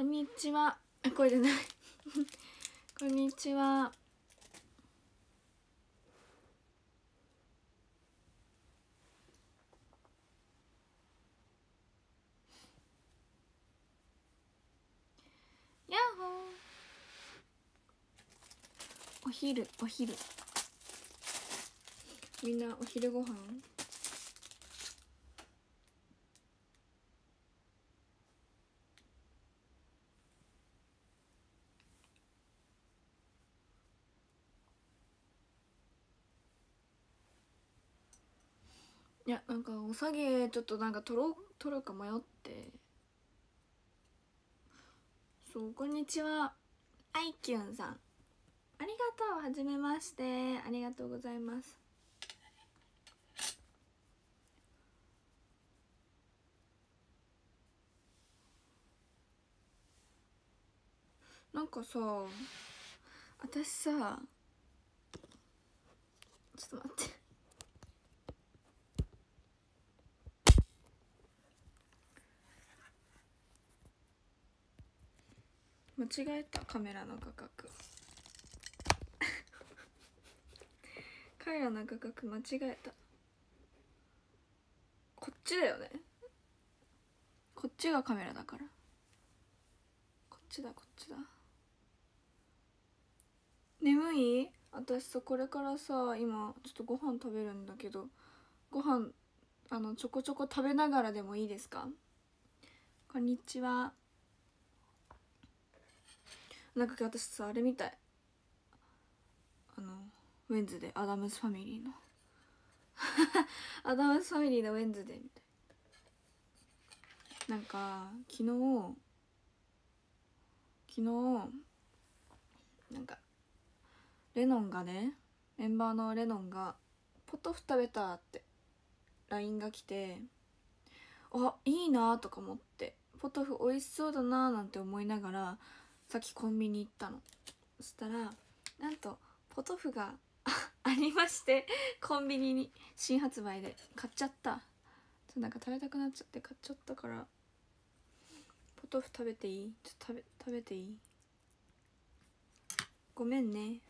こんにちはあこじゃない こんにちはやっほーお昼お昼みんなお昼ご飯いやなんかおさげちょっとなんか取ろう取るか迷ってそうこんにちはあいきゅんさんありがとうはじめましてありがとうございますなんかさ私さちょっと待って間違えたカメラの画角 カメラの画角間違えたこっちだよねこっちがカメラだからこっちだこっちだ眠い私さこれからさ今ちょっとご飯食べるんだけどご飯あのちょこちょこ食べながらでもいいですかこんにちはなんか私さあれみたいあのウェンズデーアダムスファミリーの アダムスファミリーのウェンズデーみたいなんか昨日昨日なんかレノンがねメンバーのレノンが「ポトフ食べた」って LINE が来てあいいなとか思ってポトフ美味しそうだななんて思いながらさっきコンビニ行ったのそしたらなんとポトフが ありましてコンビニに新発売で買っちゃったちょなんか食べたくなっちゃって買っちゃったからポトフ食べていいちょ食べ食べていいごめんね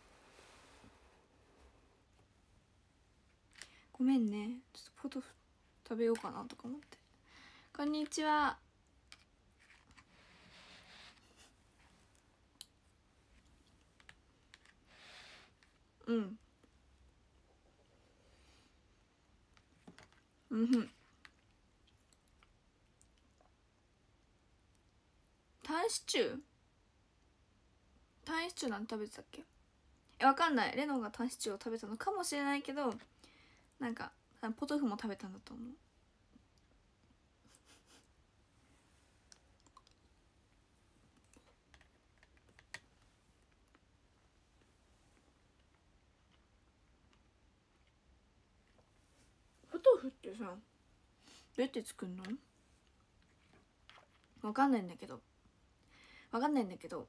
ごめんねちょっとポトフ食べようかなとか思ってこんにちはうんうんタンシチュータシチューなんて食べてたっけえわかんないレノンがタンシチューを食べたのかもしれないけどなんかポトフも食べたんだと思うさどうやって作んの分かんないんだけど分かんないんだけど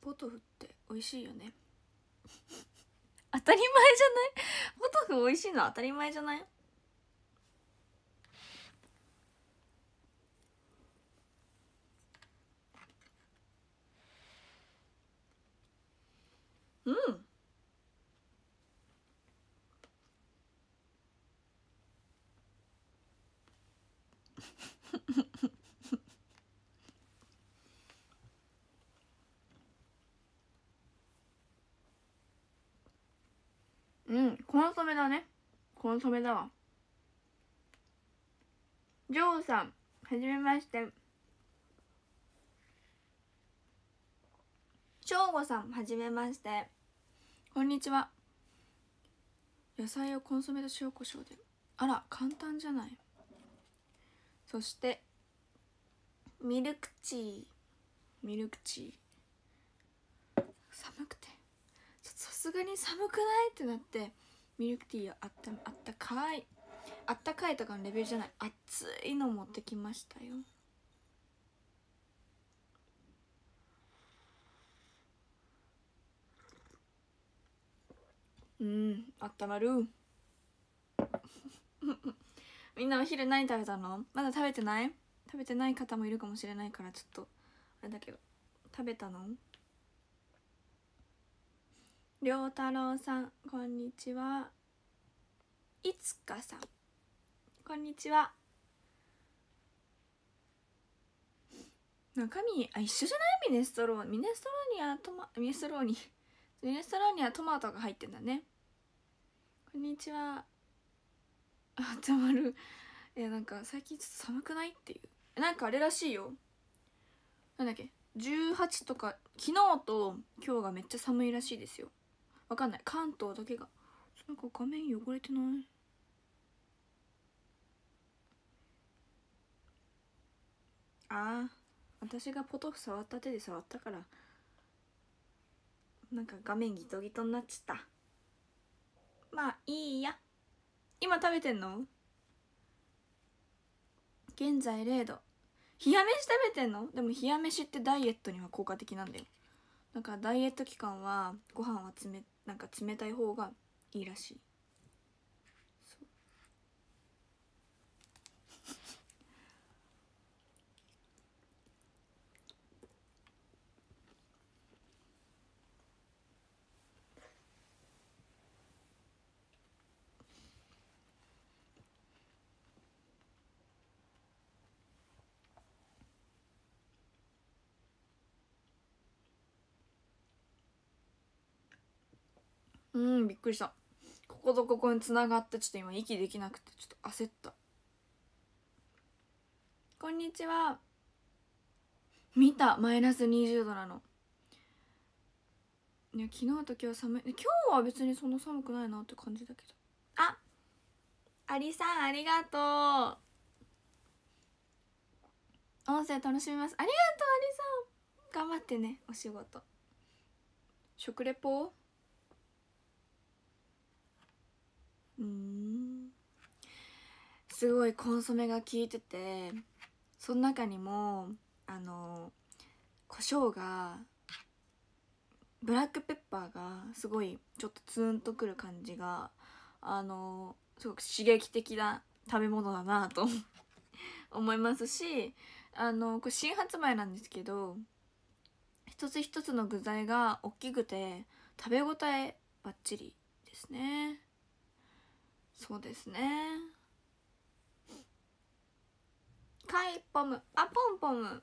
ポトフって美味しいよね 当たり前じゃないポトフ美味しいの当たり前じゃないうん うんコンソメだねコンソメだわジョーさんはじめましてしょうごさんはじめましてこんにちは野菜をコンソメと塩コショウであら簡単じゃないそしてミルクチーミルクチー寒くてさすがに寒くないってなってミルクティーをあったあったかいあったかいとかのレベルじゃない熱いの持ってきましたようんあったまるみんなお昼何食べたのまだ食べてない食べてない方もいるかもしれないからちょっとあれだけど食べたのりょうたろうさんこんにちはいつかさんこんにちは中身あ一緒じゃないミネストローミネストローニはトマミネストローニミネストローニはトマトが入ってんだねこんにちはたまるいやなんか最近ちょっと寒くないっていうなんかあれらしいよなんだっけ18とか昨日と今日がめっちゃ寒いらしいですよわかんない関東だけがなんか画面汚れてないああ私がポトフ触った手で触ったからなんか画面ギトギトになっちゃったまあいいや今食べてんの現在0度冷や飯食べてんのでも冷や飯ってダイエットには効果的なんだよだからダイエット期間はご飯は冷なんか冷たい方がいいらしいうんびっくりしたこことここにつながってちょっと今息できなくてちょっと焦ったこんにちは見たマイナス20度なのいや昨日と今日寒い今日は別にそんな寒くないなって感じだけどあアリさんありがとう音声楽しみますありがとうアリさん頑張ってねお仕事食レポうんすごいコンソメが効いててその中にもあの胡椒がブラックペッパーがすごいちょっとツーンとくる感じがあのすごく刺激的な食べ物だなと 思いますしあのこれ新発売なんですけど一つ一つの具材が大きくて食べ応えバッチリですね。そうですねかいぽむあポンポム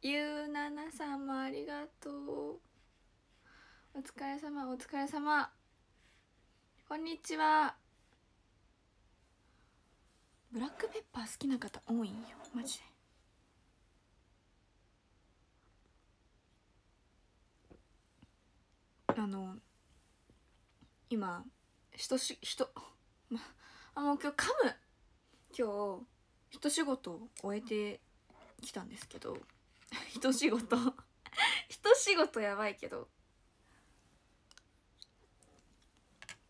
ゆうななさんもありがとうお疲れ様お疲れ様こんにちはブラックペッパー好きな方多いんよマジであの今ひとしひと あもう今日噛む今日一仕事終えてきたんですけど一 仕事一 仕事やばいけど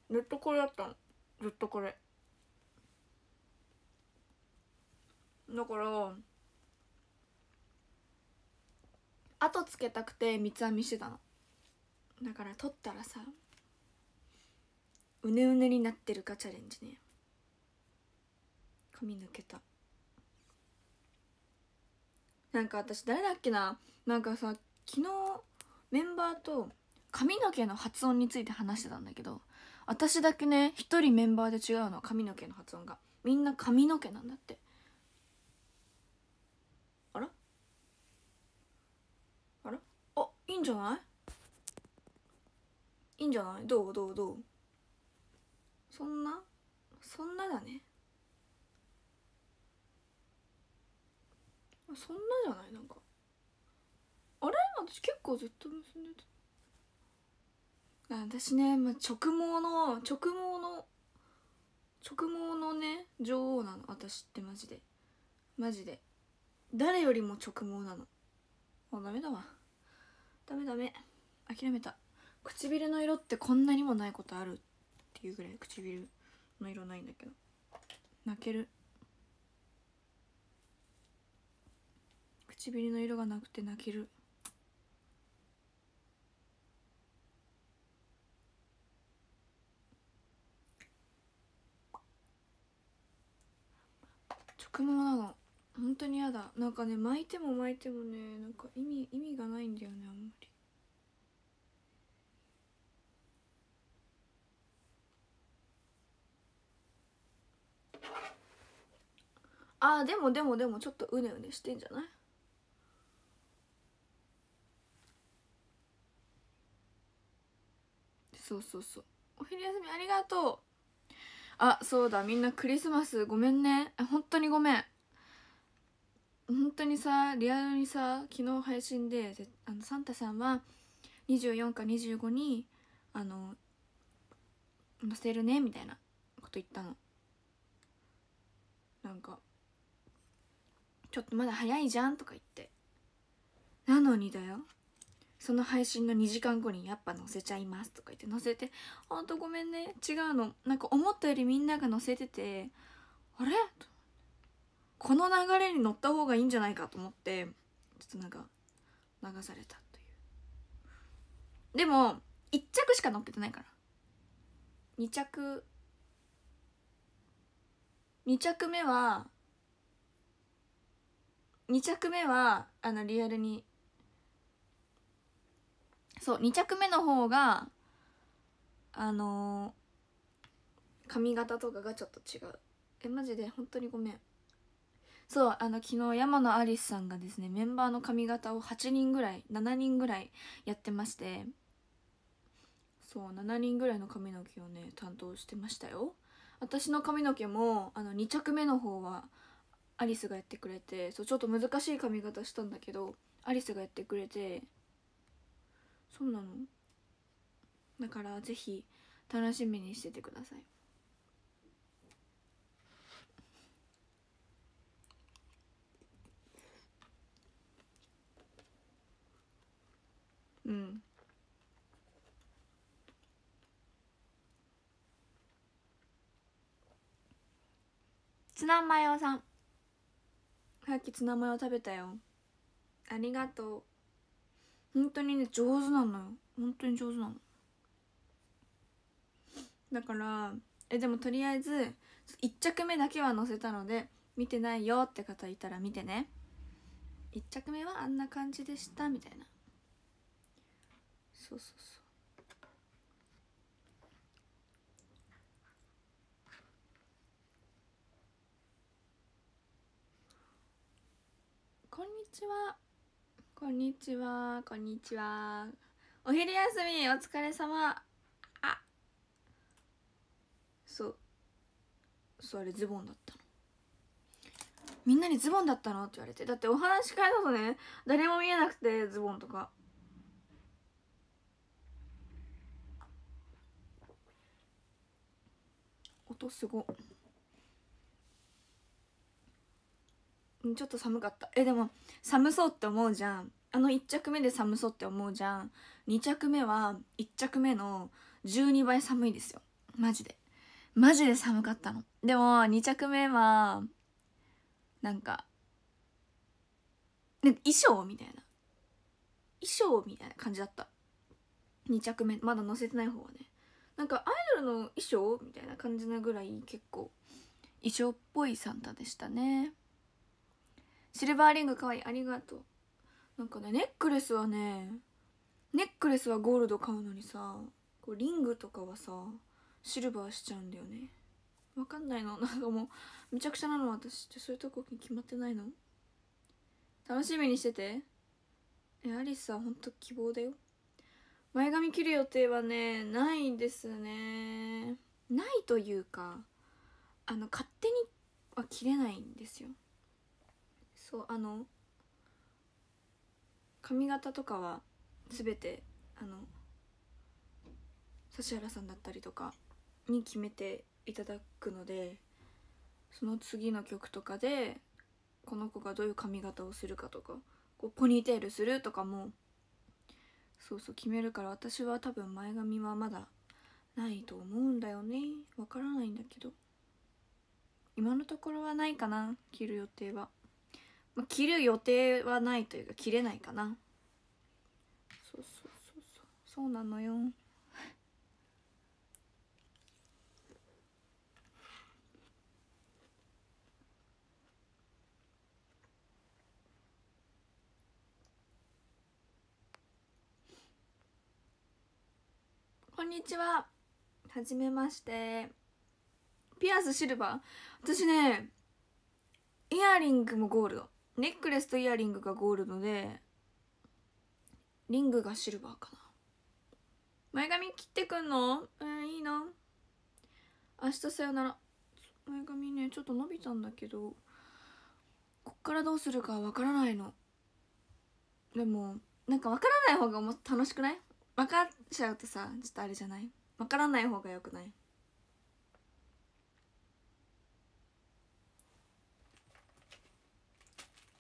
ずっとこれだったのずっとこれだから後つけたくて三つ編みしてたのだから取ったらさうねうねになってるかチャレンジね髪抜けたなんか私誰だっけななんかさ昨日メンバーと髪の毛の発音について話してたんだけど私だけね一人メンバーで違うの髪の毛の発音がみんな髪の毛なんだってあらあらあいいんじゃないいいんじゃないどうどうどうそんなそんなだねそんなじゃないなんかあれ私結構ずっと結んでた私ね、まあ、直毛の直毛の直毛のね女王なの私ってマジでマジで誰よりも直毛なのあダメだわダメダメ諦めた唇の色ってこんなにもないことあるってていうぐらい唇の色ないんだけど泣ける唇の色がなくて泣ける直なの本当に嫌だなんかね巻いても巻いてもねなんか意味意味がないんだよねあんまりあーでもでもでもちょっとうねうねしてんじゃないそうそうそうお昼休みありがとうあそうだみんなクリスマスごめんね本当にごめん本当にさリアルにさ昨日配信であのサンタさんは24か25にあの乗せるねみたいなこと言ったのなんか「ちょっとまだ早いじゃん」とか言ってなのにだよその配信の2時間後に「やっぱ載せちゃいます」とか言って載せて「ほんとごめんね違うのなんか思ったよりみんなが載せててあれこの流れに乗った方がいいんじゃないかと思ってちょっとなんか流されたというでも1着しか乗っけてないから2着2着目は2着目はあのリアルにそう2着目の方があのー、髪型とかがちょっと違うえマジで本当にごめんそうあの昨日山野アリスさんがですねメンバーの髪型を8人ぐらい7人ぐらいやってましてそう7人ぐらいの髪の毛をね担当してましたよ私の髪の毛もあの2着目の方はアリスがやってくれてそうちょっと難しい髪型したんだけどアリスがやってくれてそうなのだからぜひ楽しみにしててくださいうんツナマヨさんさっきツナマヨ食べたよありがとう本当にね上手なのよ本当に上手なのだからえでもとりあえず1着目だけは載せたので見てないよって方いたら見てね1着目はあんな感じでしたみたいなそうそうそうちはこんにちはこんにちはお昼休みお疲れ様あそうそうあれズボンだったのみんなにズボンだったのって言われてだってお話し会だとね誰も見えなくてズボンとか音すごちょっと寒かったえでも寒そうって思うじゃんあの1着目で寒そうって思うじゃん2着目は1着目の12倍寒いですよマジでマジで寒かったのでも2着目はなんかなんか衣装みたいな衣装みたいな感じだった2着目まだ載せてない方はねなんかアイドルの衣装みたいな感じなぐらい結構衣装っぽいサンタでしたねシルバーリングかわいいありがとうなんかねネックレスはねネックレスはゴールド買うのにさこうリングとかはさシルバーしちゃうんだよねわかんないのなんかもうめちゃくちゃなの私ってそういうとこに決まってないの楽しみにしててえアリスはほんと希望だよ前髪切る予定はねないですねないというかあの勝手には切れないんですよそうあの髪型とかは全てあの指原さんだったりとかに決めていただくのでその次の曲とかでこの子がどういう髪型をするかとかこうポニーテールするとかもそうそう決めるから私は多分前髪はまだないと思うんだよねわからないんだけど今のところはないかな着る予定は。着る予定はないというか着れないかなそうそうそうそうそうなのよこんにちは。はじめまして。ピアスシルバー私ね、イヤリングもゴールド。ネックレスとイヤリングがゴールドでリングがシルバーかな前髪切ってくんのえー、いいな明日さよなら前髪ねちょっと伸びたんだけどこっからどうするかわからないのでもなんかわからない方が楽しくない分かっちゃうとさちょっとあれじゃない分からない方がよくない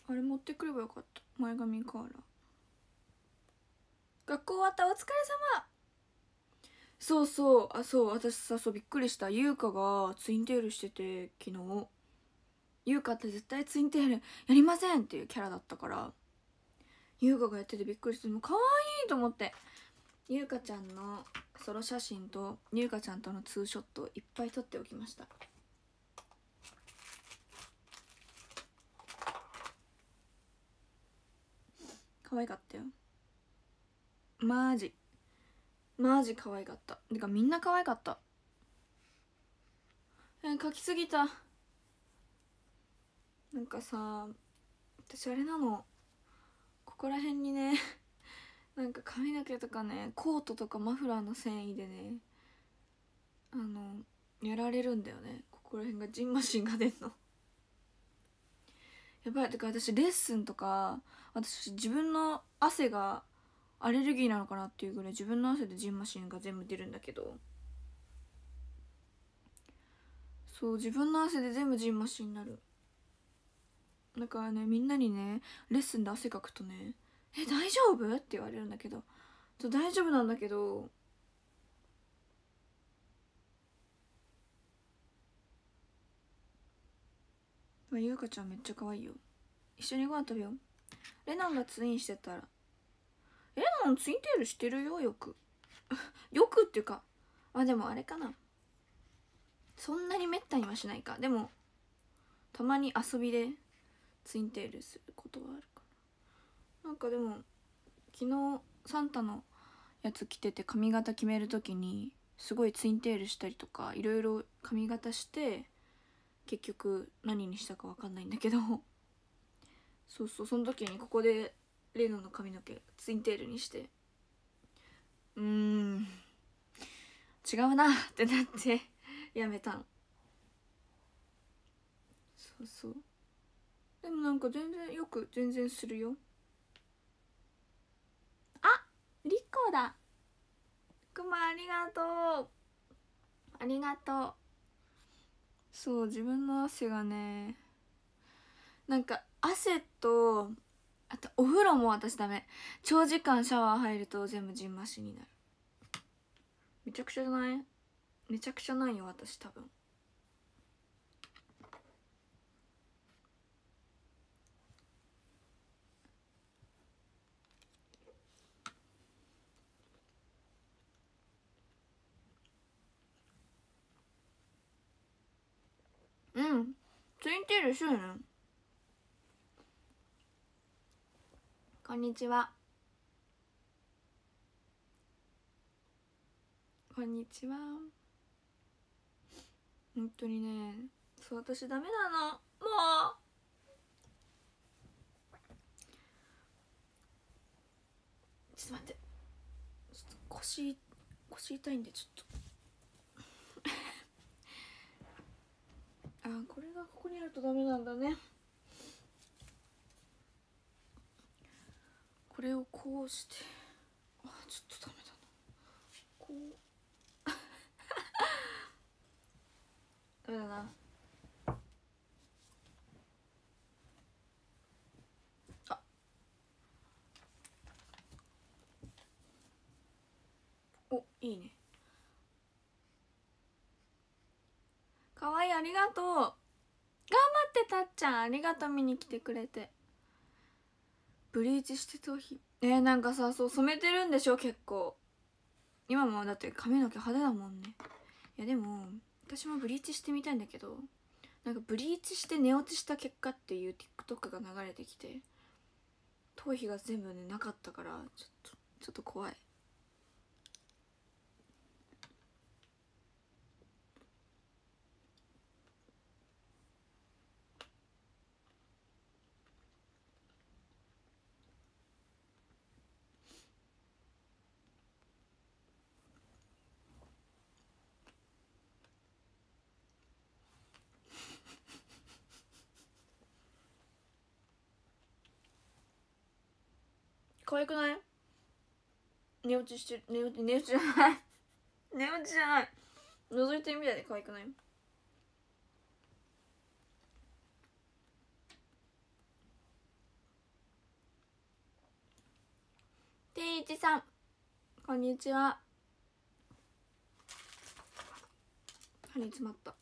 あれ持ってくればよかった前髪カーラー学校終わったお疲れ様そうそうあそう私さそうびっくりした優香がツインテールしてて昨日優香って絶対ツインテール やりませんっていうキャラだったから優香がやっててびっくりしてもう可愛いと思って優香ちゃんのソロ写真と優香ちゃんとのツーショットをいっぱい撮っておきました可愛かったよマジマジ可愛かったてかみんな可愛かったえー、描きすぎたなんかさ私あれなのここら辺にね なんか髪の毛とかねコートとかマフラーの繊維でねあのやられるんだよねここら辺がジンマシンが出んのやばいてか私レッスンとか私自分の汗がアレルギーなのかなっていうぐらい自分の汗でジンマシンが全部出るんだけどそう自分の汗で全部ジンマシンになるだからねみんなにねレッスンで汗かくとね「え大丈夫?」って言われるんだけど大丈夫なんだけどゆうかちゃんめっちゃ可愛いよ一緒にご飯食べようレナンがツインしてたらレナンツインテールしてるよよく よくっていうかあでもあれかなそんなにめったにはしないかでもたまに遊びでツインテールすることはあるかななんかでも昨日サンタのやつ着てて髪型決める時にすごいツインテールしたりとかいろいろ髪型して結局何にしたか分かんないんだけど そうそうその時にここでレノの髪の毛ツインテールにしてうーん違うなってなってやめたのそうそうでもなんか全然よく全然するよあリコだくまありがとうありがとうそう自分の汗がねなんか汗とあとお風呂も私ダメ長時間シャワー入ると全部じんましになるめちゃくちゃじゃないめちゃくちゃないよ私多分21 Stunden. こんにちは。こんにちは。本当にね、そう私ダメなの。もう。ちょっと待って。ちょっと腰腰痛いんでちょっと。あこれがここにあるとダメなんだねこれをこうしてあちょっとダメだなこう ダメだなおいいねかわいいありがとう頑張ってたっちゃんありがとう見に来てくれてブリーチして頭皮えー、なんかさそう染めてるんでしょ結構今もだって髪の毛派手だもんねいやでも私もブリーチしてみたいんだけどなんかブリーチして寝落ちした結果っていう TikTok が流れてきて頭皮が全部ねなかったからちょっとちょっと怖い愛くない寝落ちしてる寝落ち寝落ちじゃない 寝落ちじゃない覗いてるみたいで可愛くないていちさんこんにちは歯に詰まった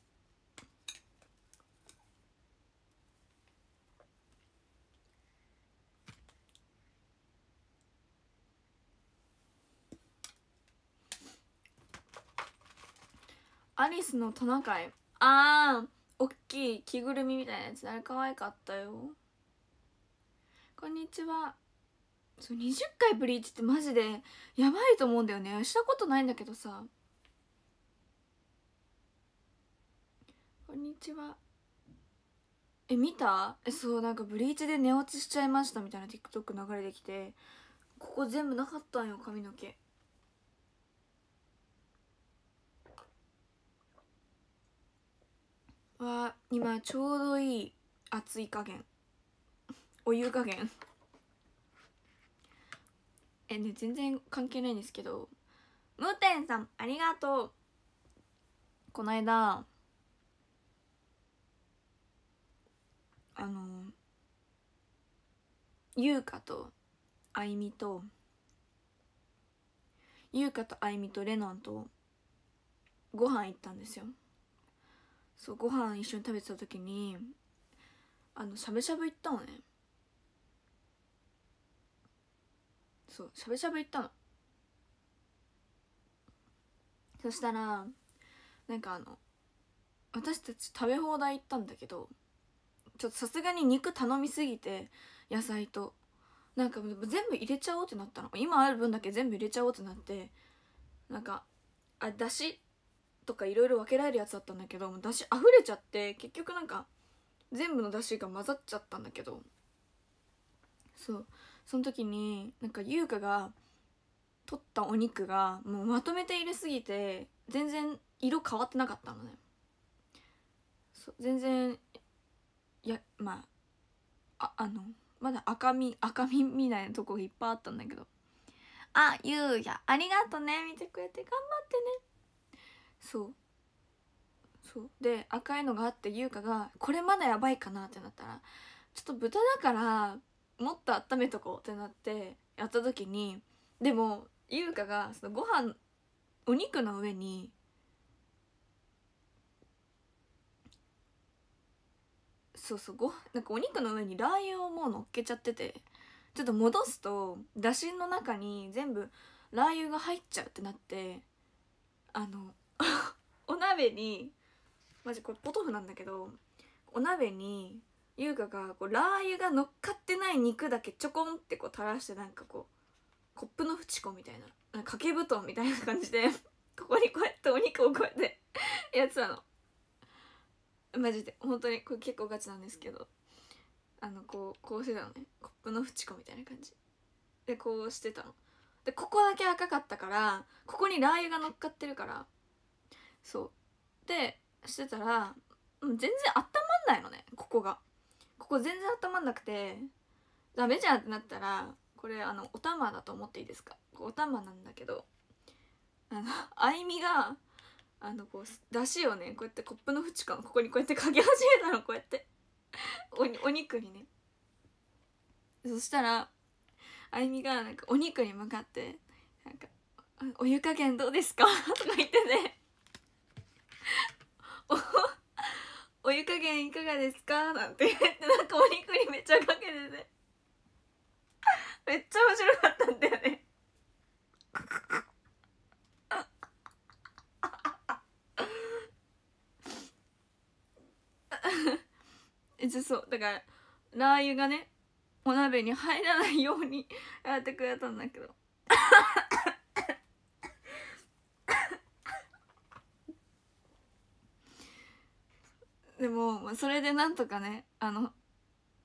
アリスのトナカイあおっきい着ぐるみみたいなやつあれ可愛かったよこんにちはそう20回ブリーチってマジでやばいと思うんだよねしたことないんだけどさこんにちはえ見たえそうなんかブリーチで寝落ちしちゃいましたみたいな TikTok 流れてきてここ全部なかったんよ髪の毛は今ちょうどいい熱い加減 お湯加減えね全然関係ないんですけどムーテンさんありがとうこの間あの優香とあいみと優香とあいみとレノンとご飯行ったんですよそうご飯一緒に食べてた時にあのしゃぶしゃぶ行ったのねそうしゃぶしゃぶ行ったのそしたらなんかあの私たち食べ放題行ったんだけどちょっとさすがに肉頼みすぎて野菜となんか全部入れちゃおうってなったの今ある分だけ全部入れちゃおうってなってなんかあだしとかいろいろ分けられるやつだったんだけどもう出汁溢れちゃって結局なんか全部の出汁が混ざっちゃったんだけどそうその時になんか優香が取ったお肉がもうまとめて入れすぎて全然色変わってなかったのね全然いやまあああのまだ赤み赤みみたいなとこがいっぱいあったんだけどあゆうやありがとうね見てくれて頑張ってねそうそうで赤いのがあって優香がこれまだやばいかなってなったらちょっと豚だからもっと温めとこうってなってやった時にでも優香がそのご飯お肉の上にそうそうごなんかお肉の上にラー油をもうのっけちゃっててちょっと戻すとだしの中に全部ラー油が入っちゃうってなってあのお鍋にマジこれポトフなんだけどお鍋に優香がこうラー油が乗っかってない肉だけちょこんってこう垂らしてなんかこうコップのフチ子みたいな掛け布団みたいな感じで ここにこうやってお肉をこうやってやってたのマジで本当にこれ結構ガチなんですけどあのこうこうしてたのねコップのフチ子みたいな感じでこうしてたのでここだけ赤かったからここにラー油が乗っかってるからそうでしてたら全然あったまんないのねここがここ全然あったまんなくてダメじゃんってなったらこれあのお玉だと思っていいですかお玉なんだけどあのあいみがあのこうだしをねこうやってコップの縁からここにこうやってかけ始めたのこうやっておにお肉にねそしたらあゆみがなんかお肉に向かってなんか「お湯加減どうですか? 」とか言って、ね おお湯加減いかがですか?」なんて言ってなんかお肉にめっちゃかけててめっちゃ面白かったんだよねそうだからラー油がねお鍋に入らないようにやってくれたんだけどでも、まあ、それでなんとかねあの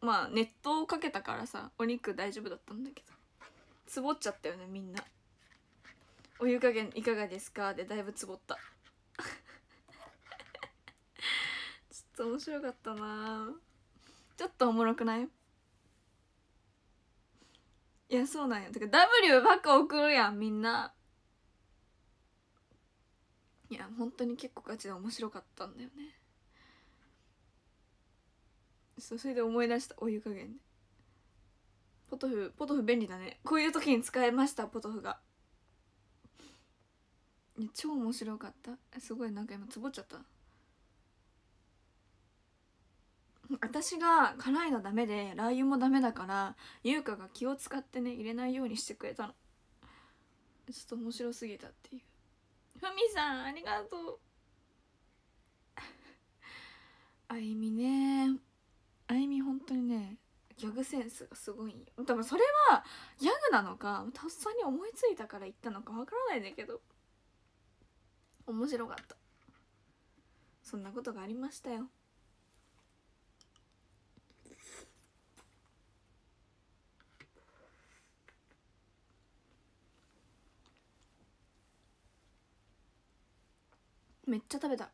まあ熱湯をかけたからさお肉大丈夫だったんだけどつぼっちゃったよねみんなお湯加減いかがですかでだいぶつぼった ちょっと面白かったなちょっとおもろくないいやそうなんやてか W ばっか送るやんみんないや本当に結構ガチで面白かったんだよねそうそれで思い出したお湯加減でポトフポトフ便利だねこういう時に使えましたポトフが超面白かったすごいなんか今つぼっちゃった私が辛いのダメでラー油もダメだから優香が気を使ってね入れないようにしてくれたのちょっと面白すぎたっていうふみさんありがとうあゆみねあゆみ本当にねギャグセンスがすごいよでもそれはギャグなのかとっさに思いついたから言ったのかわからないんだけど面白かったそんなことがありましたよめっちゃ食べた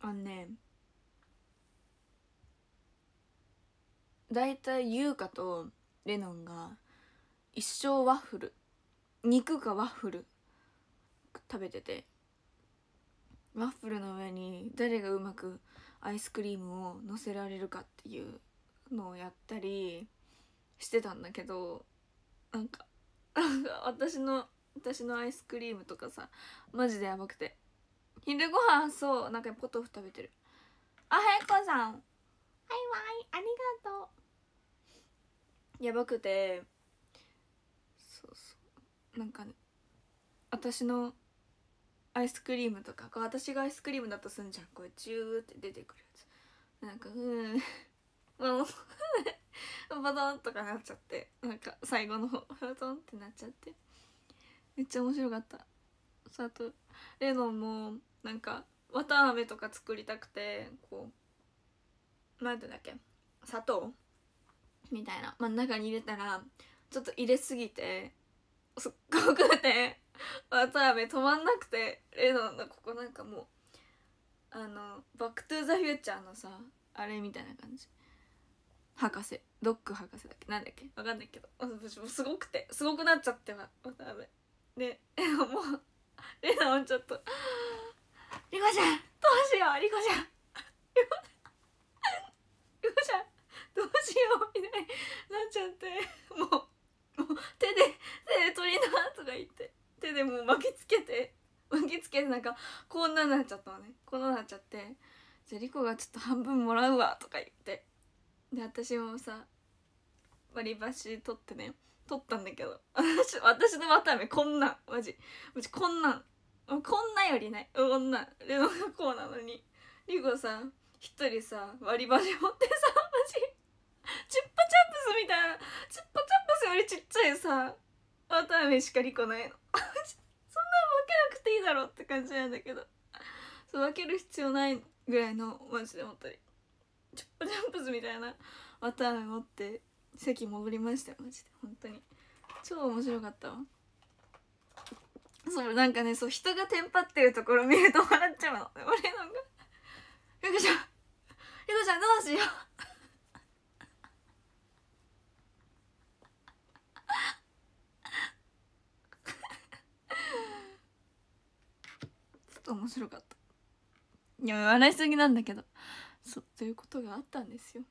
あのね大体優香とレノンが一生ワッフル肉かワッフル食べててワッフルの上に誰がうまくアイスクリームをのせられるかっていうのをやったりしてたんだけどなんか私の私のアイスクリームとかさマジでやばくて昼ごはんそうなんかポトフ食べてるあはやこさんはいわいありがとうやばくてそうそうなんか、ね、私のアイスクリームとか私がアイスクリームだとすんじゃんこうチューって出てくるやつなんか うんバドンとかなっちゃってなんか最後の方バドンってなっちゃってめっちゃ面白かったそあとレノンもなんか綿あめとか作りたくてこうなんていうんだっけ砂糖みたいな、真ん中に入れたらちょっと入れすぎてすっごくね渡辺止まんなくてレノンのここなんかもうあの「バック・トゥ・ザ・フューチャー」のさあれみたいな感じ博士ドック博士だっけなんだっけわかんないけどすごくてすごくなっちゃって渡辺でもうレノもちょっと「リコちゃんどうしようリコちゃんリコちゃんどうしようみたいになっちゃってもうもう手で手で取りなとか言って手でもう巻きつけて巻きつけてなんかこんなになっちゃったのねこんなになっちゃってじゃあリコがちょっと半分もらうわとか言ってで私もさ割り箸取ってね取ったんだけど私私のわたあめこんなマジマジこんなんこんなよりないこんなレノがこうなのにリコさ一人さ割り箸持ってさマジチッパチャップスみたいなチッパチャップスよりちっちゃいさ綿あめしかりこないの そんな分けなくていいだろって感じなんだけどそう分ける必要ないぐらいのマジで本当にチッパチャップスみたいな綿あめ持って席戻りましたよ、マジで本当に超面白かったわそうなんかねそう人がテンパってるところ見ると笑っちゃうの俺のが「ゆかちゃんゆかちゃんどうしよう」と面白かったいや笑いすぎなんだけどそうということがあったんですよ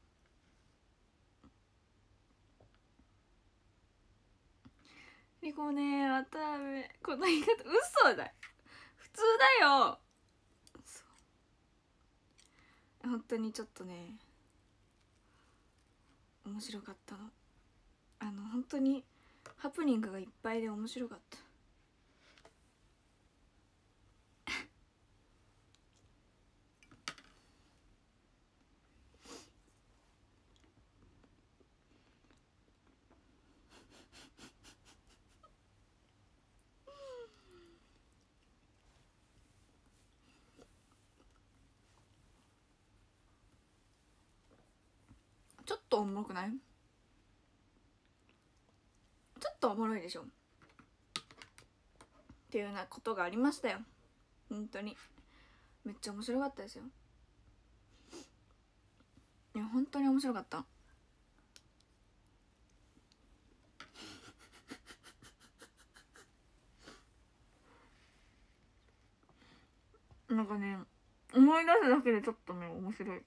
リコねまたこの言い方嘘だ普通だよ本当にちょっとね面白かったのあの本当にハプニングがいっぱいで面白かったおもろくないちょっとおもろいでしょっていうようなことがありましたよ本当にめっちゃ面白かったですよいや本当に面白かったなんかね思い出すだけでちょっとね面白い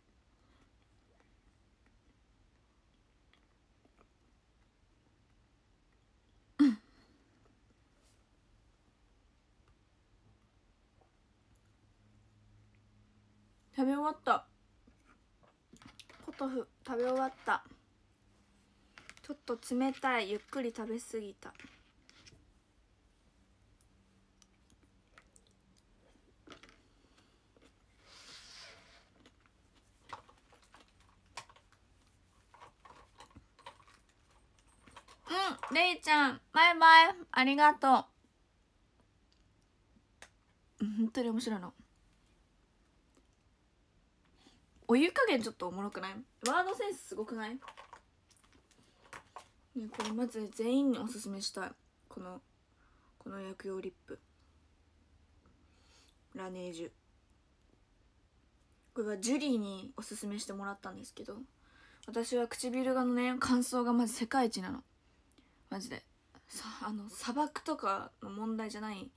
食べ終わったポトフ食べ終わったちょっと冷たいゆっくり食べ過ぎたうんれいちゃんバイバイありがとう 本当に面白いのお湯加減ちょっとおもろくないワードセンスすごくないねこれまず全員におすすめしたいこのこの薬用リップラネージュこれはジュリーにおすすめしてもらったんですけど私は唇がのね乾燥がまず世界一なのマジでさあの砂漠とかの問題じゃない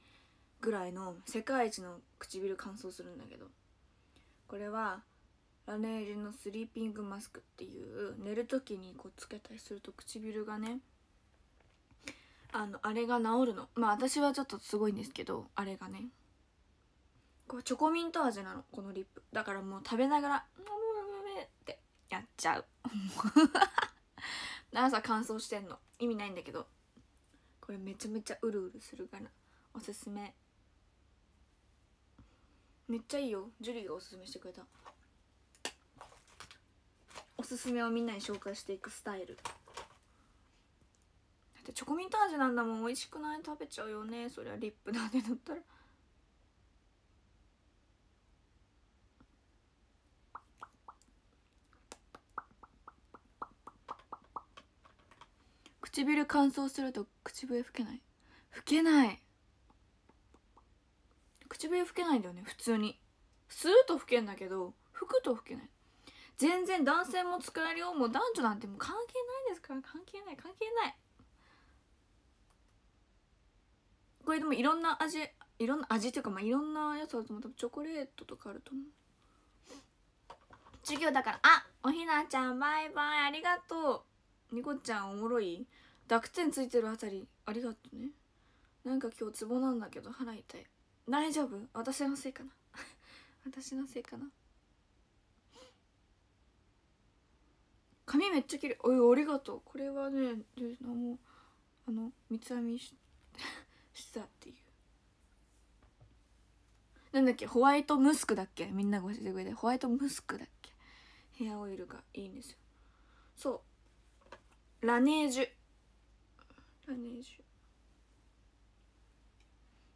ぐらいの世界一の唇乾燥するんだけどこれはラネージュのスリーピングマスクっていう寝る時にこうつけたりすると唇がねあのあれが治るのまあ私はちょっとすごいんですけどあれがねこうチョコミント味なのこのリップだからもう食べながら「むむむむ」ってやっちゃう朝乾燥してんの意味ないんだけどこれめちゃめちゃうるうるするからおすすめめっちゃいいよジュリーがおすすめしてくれたおすすめをみんなに紹介していくスタイルだってチョコミント味なんだもん美味しくない食べちゃうよねそりゃリップなんてだったら唇乾燥すると口笛吹けない吹けない口笛吹けないんだよね普通に吸うと吹けんだけど吹くと吹けない全然男性も使えるよもう男女なんてもう関係ないですから関係ない関係ないこれでもいろんな味いろんな味っていうかまあいろんなやつあると思うチョコレートとかあると思う授業だからあおひなちゃんバイバイありがとうにこちゃんおもろい濁点ついてるあたりありがとうねなんか今日ツボなんだけど腹痛い大丈夫私のせいかな私のせいかな髪めっちゃ綺麗おいありがとうこれはねもあの三つ編みし したっていうなんだっけホワイトムスクだっけみんなが教えてくれてホワイトムスクだっけヘアオイルがいいんですよそうラネージュラネージ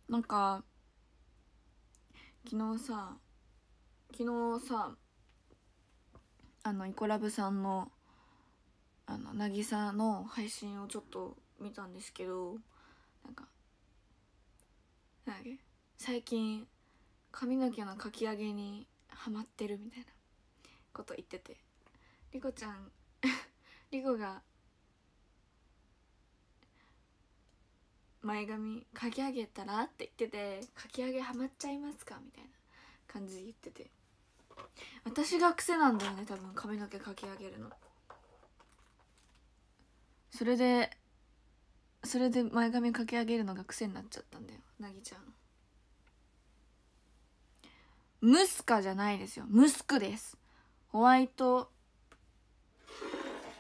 ュなんか昨日さ昨日さあのイコラブさんのあの渚の配信をちょっと見たんですけどなんか最近髪の毛のかき上げにハマってるみたいなこと言っててリコちゃん リコが前髪かき上げたらって言っててかき上げハマっちゃいますかみたいな感じで言ってて私が癖なんだよね多分髪の毛かき上げるの。それでそれで前髪かけ上げるのが癖になっちゃったんだよなぎちゃんムスカじゃないですよムスクですホワイト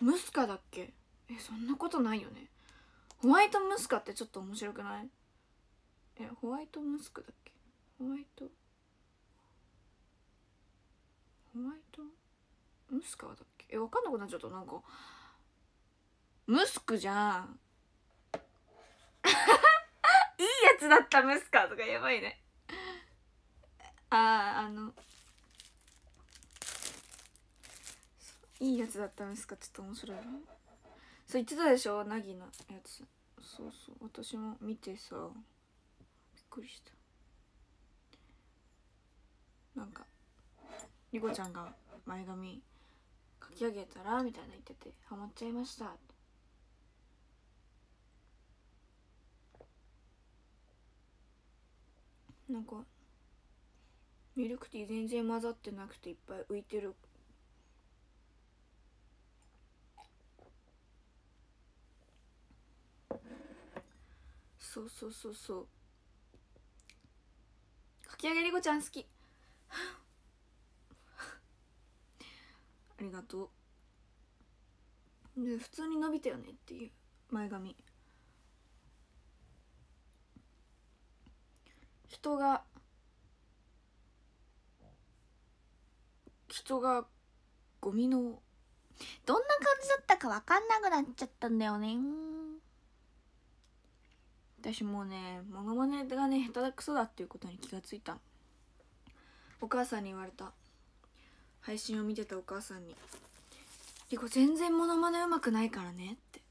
ムスカだっけえそんなことないよねホワイトムスカってちょっと面白くないえホワイトムスクだっけホワイトホワイトムスカだっけえ分かんなくなっちゃったなんかムスクじゃんいいやつだったムスカとかやばいねあああのいいやつだったムスカちょっと面白いわそう言ってたでしょ凪のやつそうそう私も見てさびっくりしたなんか莉子ちゃんが前髪かき上げたらみたいな言っててハマっちゃいましたってなんかミルクティー全然混ざってなくていっぱい浮いてるそうそうそうそうかき揚げりこちゃん好き ありがとうね普通に伸びたよねっていう前髪人が人がゴミのどんな感じだったか分かんなくなっちゃったんだよね私もうねモノマネがね下手くそだっていうことに気がついたお母さんに言われた配信を見てたお母さんに「リコ全然モノマネうまくないからね」って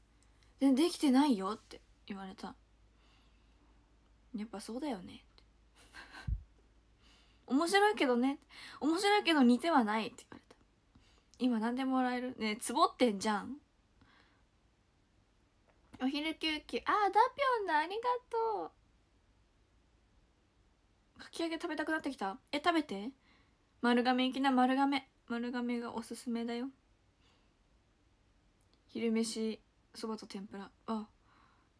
「でできてないよ」って言われたやっぱそうだよね面白いけどね面白いけど似てはないって言われた今何でもらえるねえツボってんじゃんお昼休憩あダピョンだありがとうかき揚げ食べたくなってきたえ食べて丸亀行きな丸亀丸亀がおすすめだよ昼飯そばと天ぷらあ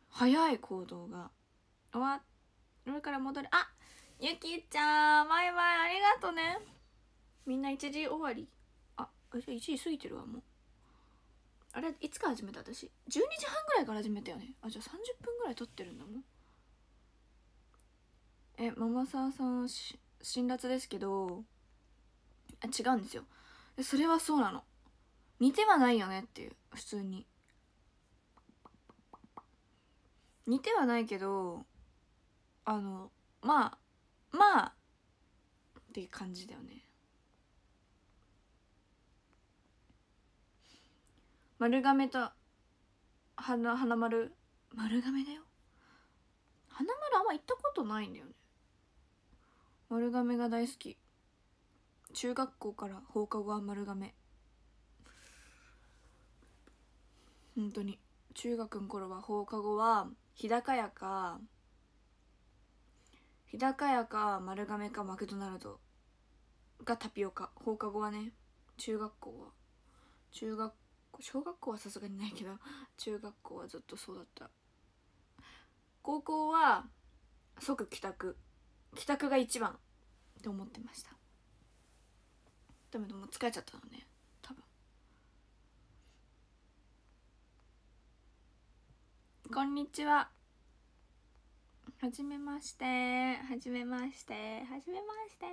早い行動が終わっから戻るあゆきちゃんバイバイありがとうねみんな1時終わりあじ1時過ぎてるわもうあれいつから始めた私12時半ぐらいから始めたよねあじゃあ30分ぐらい撮ってるんだもんえママさんさん辛辣ですけどあ違うんですよそれはそうなの似てはないよねっていう普通に似てはないけどあのまあまあっていう感じだよね丸亀と花丸丸亀だよ花丸あんま行ったことないんだよね丸亀が大好き中学校から放課後は丸亀本当に中学の頃は放課後は日高屋か日高屋か丸亀かマクドナルドがタピオカ放課後はね中学校は中学小学校はさすがにないけど中学校はずっとそうだった高校は即帰宅帰宅が一番って思ってましたでもでも疲れちゃったのね多分こんにちははじめましてはじめましてはじめまして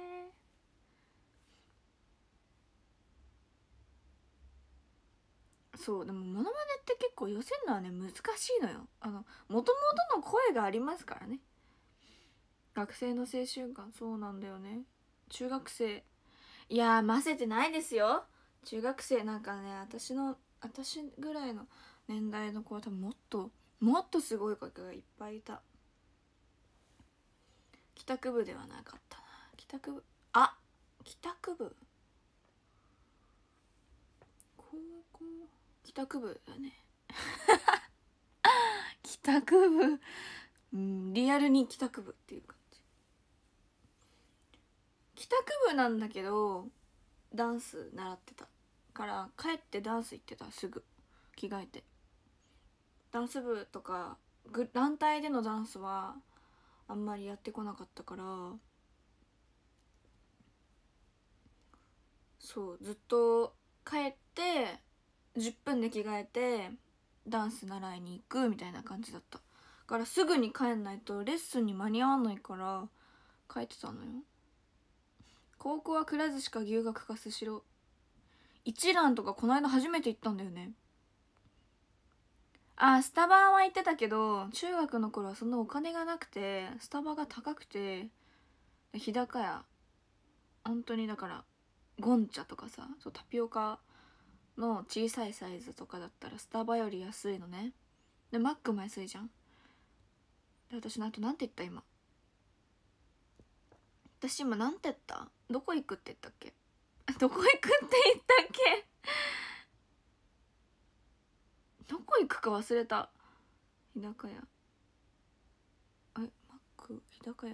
そうでもモノマネって結構寄せるのはね難しいのよあのもともとの声がありますからね学生の青春感そうなんだよね中学生いやませてないですよ中学生なんかね私の私ぐらいの年代の子は多分もっともっとすごい子がいっぱいいた帰宅部ではなかったな帰宅部あ帰宅部高校帰宅部だね帰宅 部うんリアルに帰宅部っていう感じ帰宅部なんだけどダンス習ってたから帰ってダンス行ってたすぐ着替えてダンス部とか団体でのダンスはあんまりやってこなかったからそうずっと帰って10分で着替えてダンス習いに行くみたいな感じだったからすぐに帰んないとレッスンに間に合わないから帰ってたのよ高校はくら寿司か牛角かスシロー一蘭とかこの間初めて行ったんだよねあスタバは行ってたけど中学の頃はそんなお金がなくてスタバが高くて日高屋本当にだからゴンチャとかさそうタピオカの小さいサイズとかだったらスタバより安いのねでマックも安いじゃんで私のなんて言った今私今なんて言ったどこ行くって言ったっけ どこ行くって言ったっけどこ行くか忘れた日高屋えマック日高屋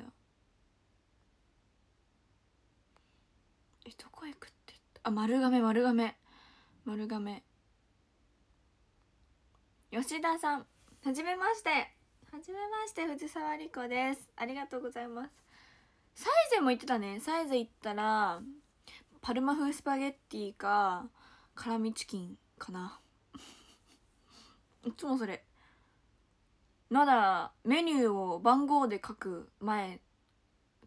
えどこ行くって言ったあ丸亀丸亀丸亀吉田さんはじめましてはじめまして藤沢莉子ですありがとうございますサイゼも行ってたねサイゼ行ったらパルマ風スパゲッティか辛味チキンかないつもそれまだメニューを番号で書く前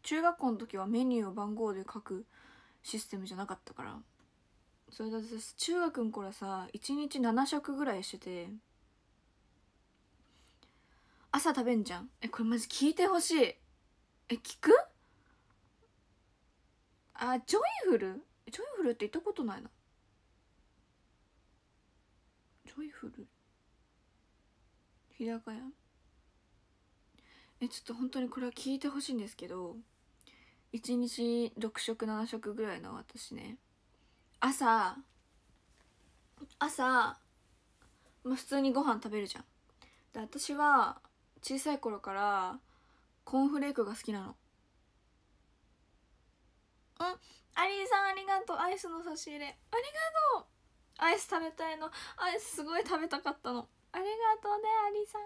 中学校の時はメニューを番号で書くシステムじゃなかったからそれだって中学の頃はさ1日7食ぐらいしてて朝食べんじゃんえこれマジ聞いてほしいえ聞くあジョイフルジョイフルって言ったことないなジョイフル日高屋えちょっと本当にこれは聞いてほしいんですけど1日6食7食ぐらいの私ね朝朝、まあ、普通にご飯食べるじゃんで私は小さい頃からコーンフレークが好きなのうんアリーさんありがとうアイスの差し入れありがとうアイス食べたいのアイスすごい食べたかったのありがとうねアリさん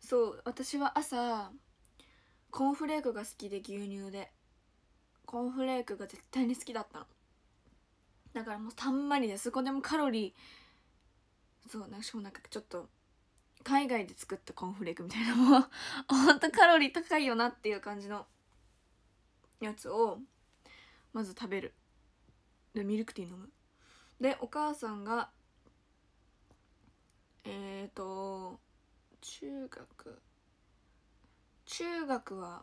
そう私は朝コーンフレークが好きで牛乳でコーンフレークが絶対に好きだったのだからもうたんまりでそこでもカロリーそうなんかしもなんかちょっと海外で作ったコーンフレークみたいなもうほんとカロリー高いよなっていう感じのやつをまず食べるでミルクティー飲むでお母さんがえっ、ー、と中学中学は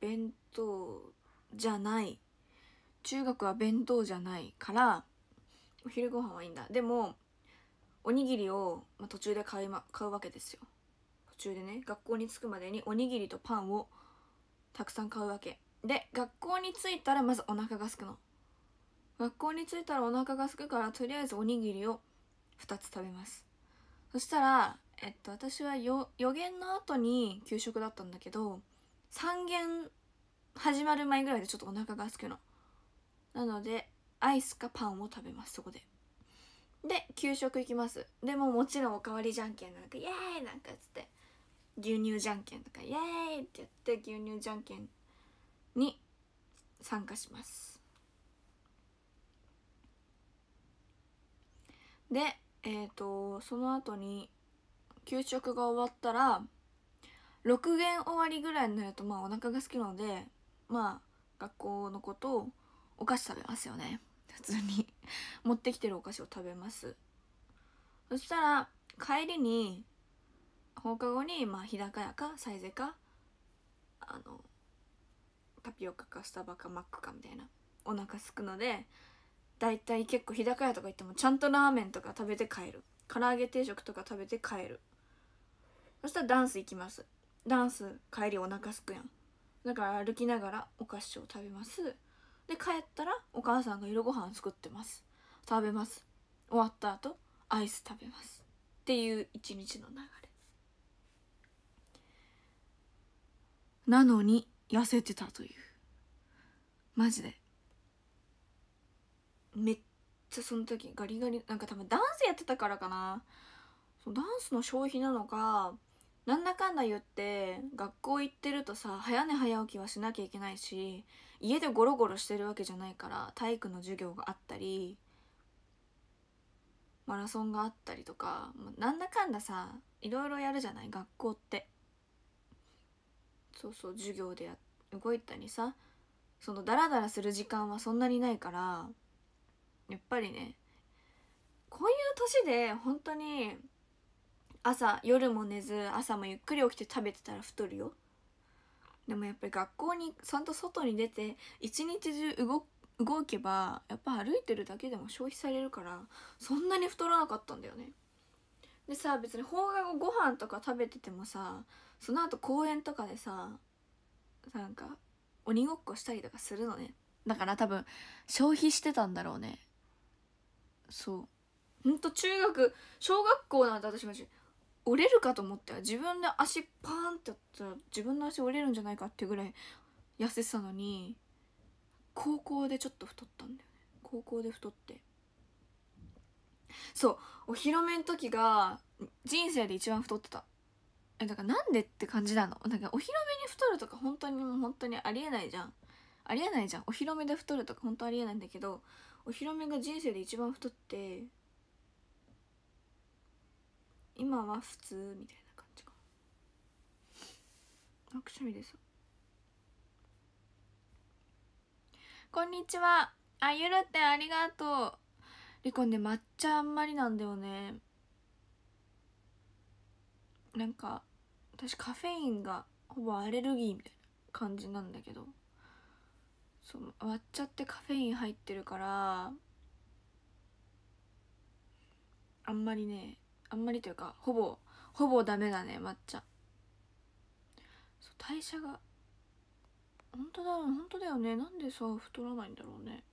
弁当じゃない中学は弁当じゃないからお昼ご飯はいいんだでもおにぎりを、まあ、途中で買い、ま、買うわけですよ途中でね学校に着くまでにおにぎりとパンをたくさん買うわけで学校に着いたらまずお腹がすくの学校に着いたらお腹がすくからとりあえずおにぎりを2つ食べますそしたら、えっと、私は予言の後に給食だったんだけど3限始まる前ぐらいでちょっとお腹が空くのなのでアイスかパンを食べますそこでで給食行きますでももちろんおかわりじゃんけんなんかイエーイなんかっつって牛乳じゃんけんとかイエーイってやって牛乳じゃんけんに参加しますでえっ、ー、とその後に給食が終わったら6限終わりぐらいになるとまあお腹が好きなのでまあ学校のことをお菓子食べますよね普通に持ってきてるお菓子を食べますそしたら帰りに放課後に、まあ、日高屋かサイゼかあのタピオカかスタバかマックかみたいなお腹すくので大体結構日高屋とか行ってもちゃんとラーメンとか食べて帰る唐揚げ定食とか食べて帰るそしたらダンス行きますダンス帰りお腹すくやんだから歩きながらお菓子を食べますで帰ったらお母さんが夜ご飯作ってます食べます終わった後アイス食べますっていう一日の流れなのに痩せてたというマジでめっちゃその時ガリガリなんか多分ダンスやってたからかなそうダンスの消費なのかなんだかんだ言って学校行ってるとさ早寝早起きはしなきゃいけないし家でゴロゴロしてるわけじゃないから体育の授業があったりマラソンがあったりとかなんだかんださいろいろやるじゃない学校ってそうそう授業でや動いたりさそのダラダラする時間はそんなにないからやっぱりねこういう年で本当に朝夜も寝ず朝もゆっくり起きて食べてたら太るよでもやっぱり学校にちゃんと外に出て一日中動動けばやっぱ歩いてるだけでも消費されるからそんなに太らなかったんだよねでさ別に放課後ご飯とか食べててもさその後公園とかでさなんか鬼ごっこしたりとかするのねだから多分消費してたんだろうねそうほんと中学小学校なんて私マジ折れるかと思ったよ自分で足パーンってやったら自分の足折れるんじゃないかっていうぐらい痩せてたのに高校でちょっと太ったんだよね高校で太ってそうお披露目の時が人生で一番太ってたえだからなんでって感じなのなんかお披露目に太るとか本当にもう本当にありえないじゃんありえないじゃんお披露目で太るとか本当ありえないんだけどお披露目が人生で一番太って今は普通みたいな感じかあくしゃみですこんにちはあゆるってありがとうリコんね抹茶あんまりなんだよねなんか私カフェインがほぼアレルギーみたいな感じなんだけどそう割っちゃってカフェイン入ってるからあんまりねあんまりというかほぼほぼダメだね抹茶そう代謝が本当だ本当だよねなんでさ太らないんだろうね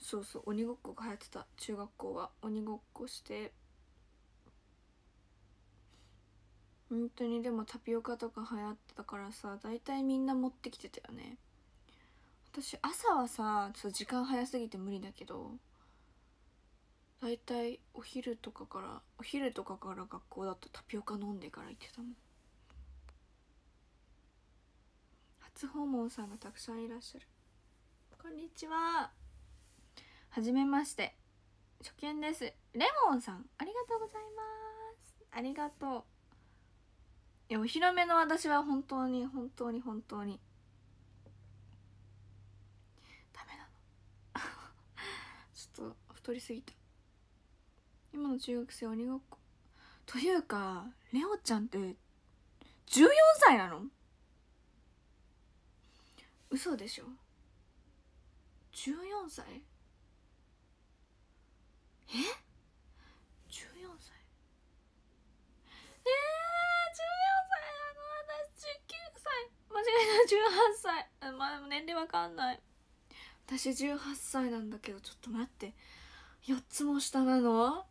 そうそう鬼ごっこが流行ってた中学校は鬼ごっこして本当にでもタピオカとか流行ってたからさ大体みんな持ってきてたよね私朝はさちょっと時間早すぎて無理だけど大体お昼とかからお昼とかから学校だとタピオカ飲んでから行ってたもん初訪問さんがたくさんいらっしゃるこんにちははじめまして初見ですレモンさんありがとうございますありがとういやお披露目の私は本当に本当に本当にダメなの ちょっと太りすぎた今の中学生鬼ごっこというかレオちゃんって14歳なの嘘でしょ14歳え14歳えー、14歳間違ない18歳まあでも年齢わかんない私18歳なんだけどちょっと待って4つも下なの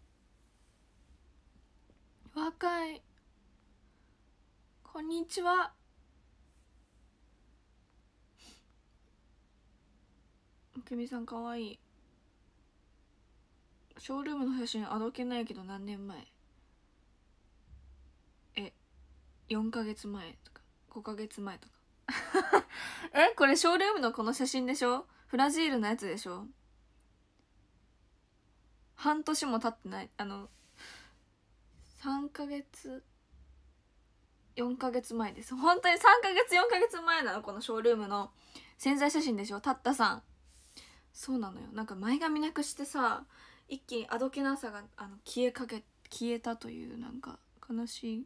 若いこんにちはおけみさんかわいいショールームの写真あどけないけど何年前え4か月前とか5ヶ月前とか えこれショールームのこの写真でしょフラジールのやつでしょ半年も経ってないあの3ヶ月4ヶ月前です本当に3ヶ月4ヶ月前なのこのショールームの潜在写真でしょたったさんそうなのよなんか前髪なくしてさ一気にあどけなさがあの消えかけ消えたというなんか悲しい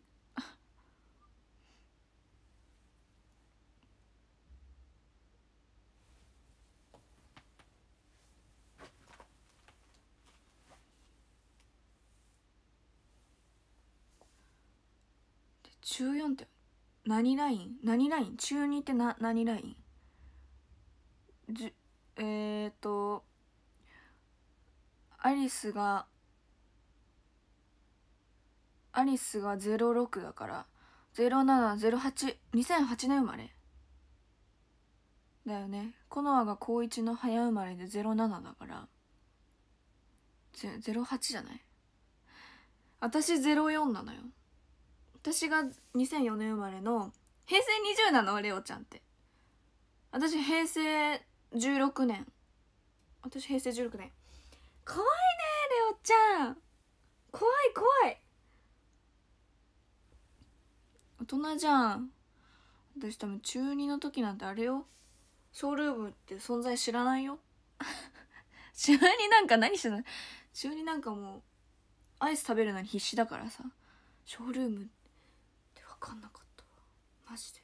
中4って何ライン何ライン中2ってな何ラインじえっ、ー、とアリスがアリスが06だから07082008年生まれだよねコノアが高1の早生まれで07だから08じゃない私04なのよ私が2004年生まれの平成20なのレオちゃんって私平成16年私平成16年怖いねレオちゃん怖い怖い大人じゃん私多分中2の時なんてあれよショールームって存在知らないよ中2 なんか何してない中2なんかもうアイス食べるのに必死だからさショールームってかんなかったわマジで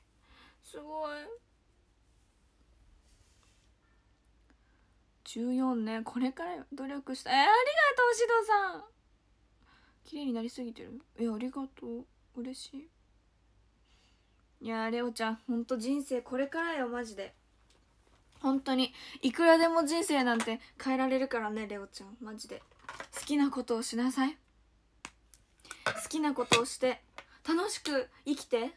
すごい14ねこれから努力したえー、ありがとうシドさん綺麗になりすぎてるえありがとう嬉しいいやレオちゃんほんと人生これからよマジで本当にいくらでも人生なんて変えられるからねレオちゃんマジで好きなことをしなさい好きなことをして楽しく生きて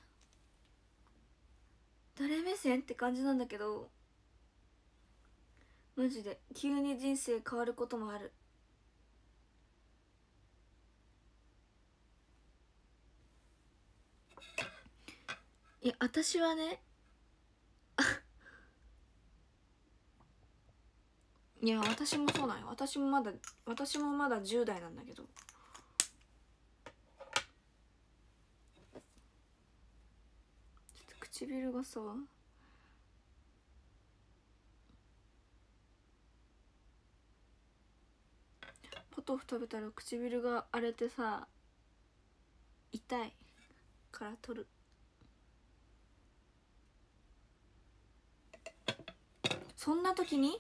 誰目線って感じなんだけどマジで急に人生変わることもあるいや私はね いや私もそうなんよ私もまだ私もまだ10代なんだけど唇がさポトフ食べたら唇が荒れてさ痛いから取るそんな時に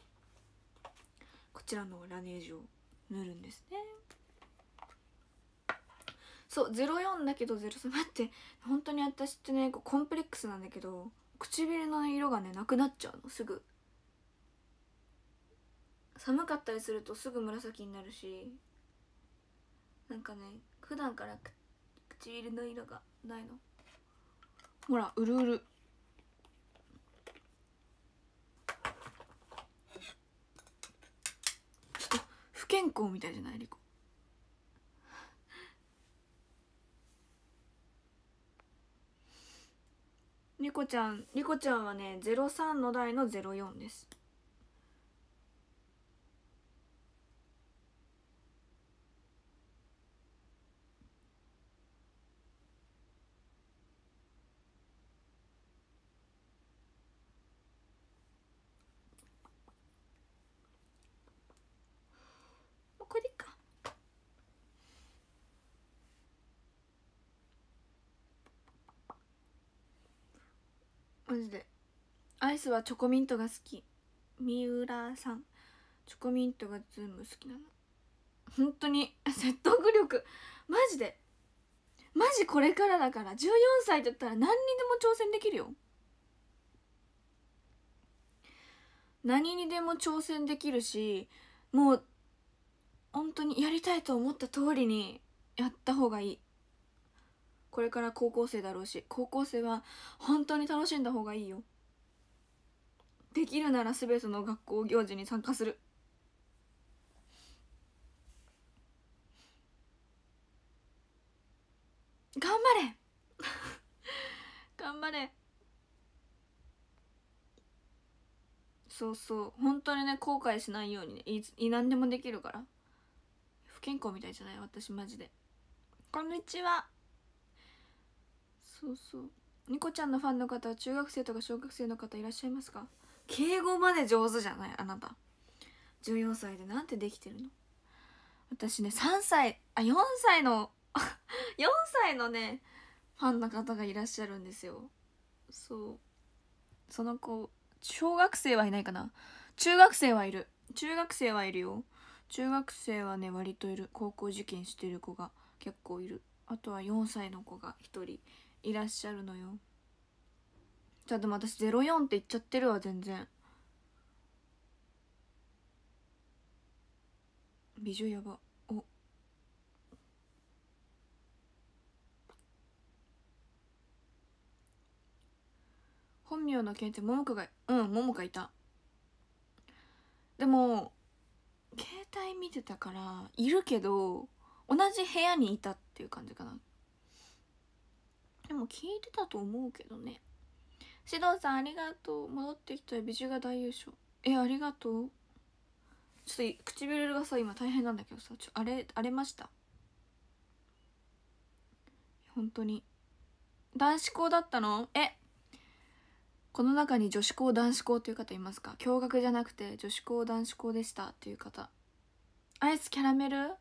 こちらのラネージュを塗るんですねそう04だけど03待って本当に私ってねコンプレックスなんだけど唇の色がねなくなっちゃうのすぐ寒かったりするとすぐ紫になるしなんかね普段から唇の色がないのほらうるうるちょっと不健康みたいじゃないリコリコちゃんリコちゃんはね03の台の04ですマジでアイスはチョコミントが好き三浦さんチョコミントがズーム好きなの本当に説得力マジでマジこれからだから14歳だったら何にでも挑戦できるよ何にでも挑戦できるしもう本当にやりたいと思った通りにやった方がいいこれから高校生だろうし高校生は本当に楽しんだ方がいいよできるなら全ての学校行事に参加する頑張れ 頑張れそうそう本当にね後悔しないようにねいい何でもできるから不健康みたいじゃない私マジでこんにちはそうそうニコちゃんのファンの方は中学生とか小学生の方いらっしゃいますか敬語まで上手じゃないあなた14歳でなんてできてるの私ね3歳あ4歳の4 歳のねファンの方がいらっしゃるんですよそうその子小学生はいないかな中学生はいる中学生はいるよ中学生はね割といる高校受験してる子が結構いるあとは4歳の子が1人いらっしゃるのよじゃあでも私04って言っちゃってるわ全然美女やばお本名の件って桃子がうん桃子いたでも携帯見てたからいるけど同じ部屋にいたっていう感じかなでも聞いてたと思うけどね獅童さんありがとう戻ってきたよ美女が大優勝えありがとうちょっと唇がさ今大変なんだけどさちょ荒れ荒れました本当に男子校だったのえこの中に女子校男子校という方いますか共学じゃなくて女子校男子校でしたという方アイスキャラメルあ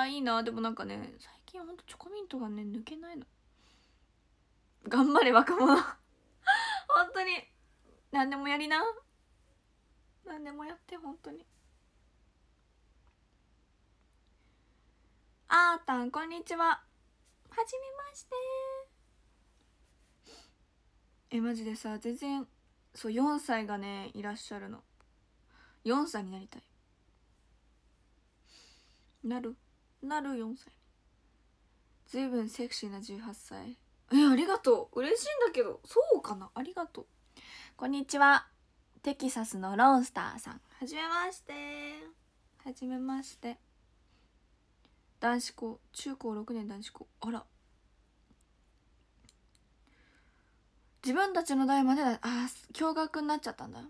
あ、いいなでもなんかね最近ほんとチョコミントがね抜けないの頑張れ若者 本当に何でもやりな何でもやって本当にあーたんこんにちははじめましてえマジでさ全然そう4歳がねいらっしゃるの4歳になりたいなるなる4歳ずいぶんセクシーな18歳えありがとう嬉しいんだけどそうかなありがとうこんにちはテキサスのロンスターさんはじめましてはじめまして男子校中高6年男子校あら自分たちの代までああ驚愕になっちゃったんだ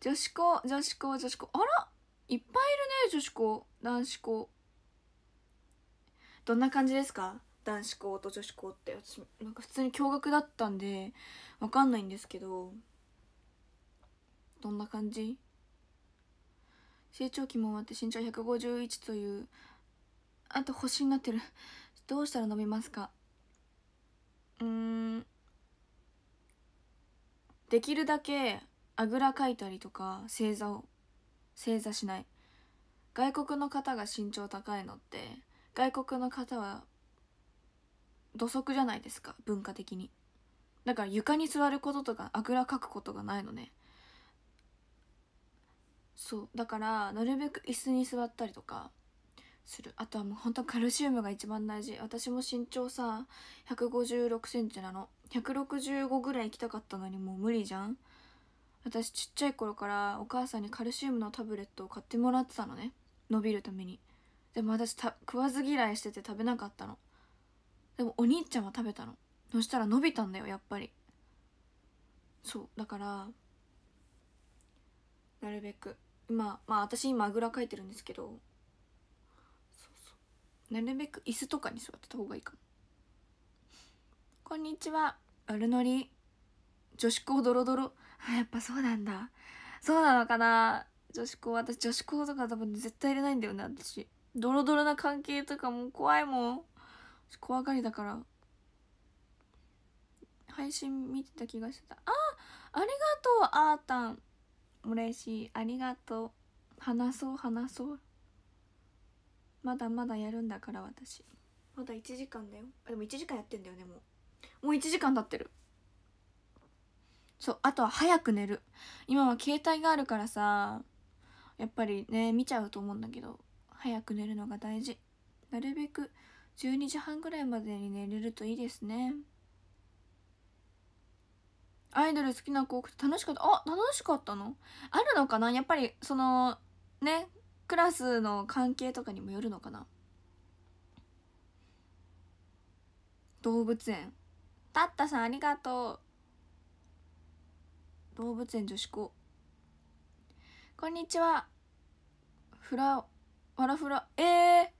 女子校女子校女子校あらいっぱいいるね女子校男子校どんな感じですか男子校と女子校って私なんか普通に共学だったんで分かんないんですけどどんな感じ成長期も終わって身長151というあと星になってるどうしたら伸びますかうんできるだけあぐらかいたりとか正座を正座しない外国の方が身長高いのって外国の方は土足じゃないですか文化的にだから床に座ることとかあぐらかくことがないのねそうだからなるべく椅子に座ったりとかするあとはもうほんとカルシウムが一番大事私も身長さ1 5 6センチなの165ぐらい行きたかったのにもう無理じゃん私ちっちゃい頃からお母さんにカルシウムのタブレットを買ってもらってたのね伸びるためにでも私食わず嫌いしてて食べなかったのでもお兄ちゃんは食べたのそしたら伸びたんだよやっぱりそうだからなるべく今まあ私今あぐらかいてるんですけどそそううなるべく椅子とかに座ってた方がいいかもこんにちはルノリ女子校ドロドロあやっぱそうなんだそうなのかな女子校私女子校とか多分絶対入れないんだよね私ドロドロな関係とかも怖いもん怖がりだから配信見てた気がしてたあありがとうあーたん嬉しいありがとう話そう話そうまだまだやるんだから私まだ1時間だよでも1時間やってんだよねもうもう1時間経ってるそうあとは早く寝る今は携帯があるからさやっぱりね見ちゃうと思うんだけど早く寝るのが大事なるべく12時半ぐらいまでに寝れるといいですねアイドル好きな子多くて楽しかったあ楽しかったのあるのかなやっぱりそのねクラスの関係とかにもよるのかな動物園タッタさんありがとう動物園女子校こんにちはフラワラフラえー、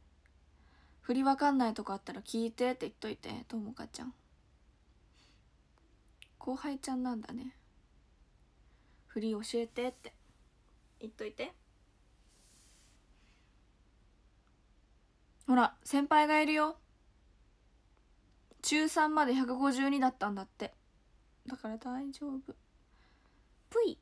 振り分かんないとこあったら聞いてって言っといてともかちゃん後輩ちゃんなんだね振り教えてって言っといてほら先輩がいるよ中3まで152だったんだってだから大丈夫ぷい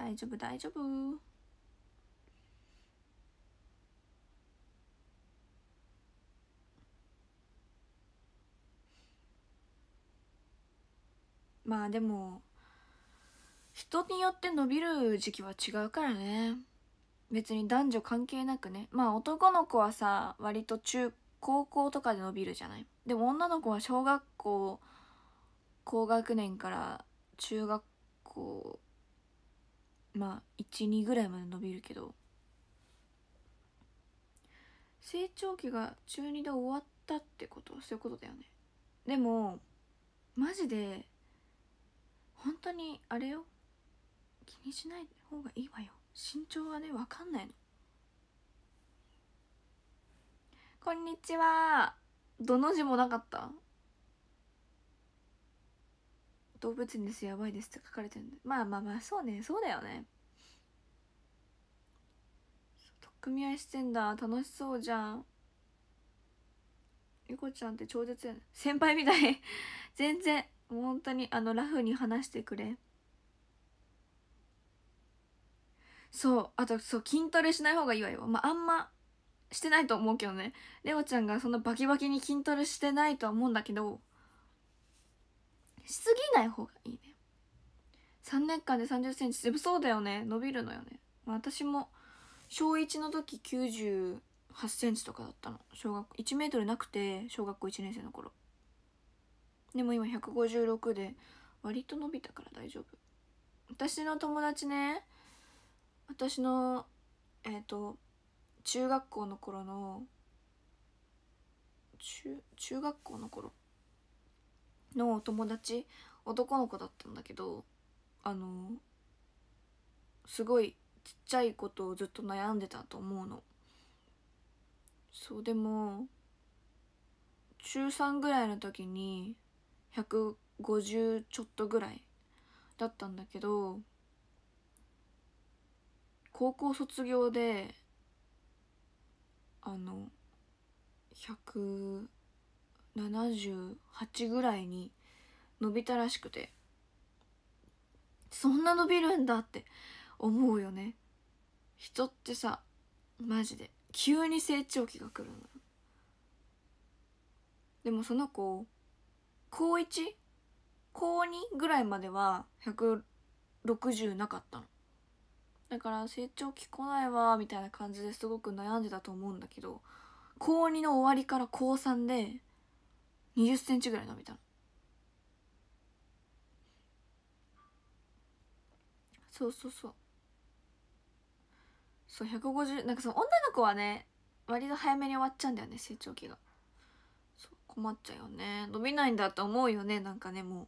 大丈夫大丈夫まあでも人によって伸びる時期は違うからね別に男女関係なくねまあ男の子はさ割と中高校とかで伸びるじゃないでも女の子は小学校高学年から中学校まあ12ぐらいまで伸びるけど成長期が中2で終わったってことそういうことだよねでもマジで本当にあれよ気にしない方がいいわよ身長はね分かんないのこんにちはどの字もなかった動物園ですやばいですって書かれてるんでまあまあまあそうねそうだよね取っ組み合いしてんだ楽しそうじゃんゆこちゃんって超絶や、ね、先輩みたい全然本当にあのラフに話してくれそうあとそう筋トレしない方がいいわよまああんましてないと思うけどねレオちゃんがそんなバキバキに筋トレしてないとは思うんだけどしすぎない方がいいね3年間で3 0センチでもそうだよね伸びるのよね、まあ、私も小1の時9 8センチとかだったの小学1メートルなくて小学校1年生の頃でも今156で割と伸びたから大丈夫私の友達ね私のえっ、ー、と中学校の頃の中中学校の頃の友達男の子だったんだけどあのすごいちっちゃいことをずっと悩んでたと思うのそうでも中3ぐらいの時に150ちょっとぐらいだったんだけど高校卒業であの1 0 78ぐらいに伸びたらしくてそんな伸びるんだって思うよね人ってさマジで急に成長期が来るのでもその子高 1? 高 2? ぐらいまでは160なかったのだから成長期来ないわみたいな感じですごく悩んでたと思うんだけど高2の終わりから高3で20センチぐらい伸びたのそうそうそうそう150なんかその女の子はね割と早めに終わっちゃうんだよね成長期がそう困っちゃうよね伸びないんだと思うよねなんかねもう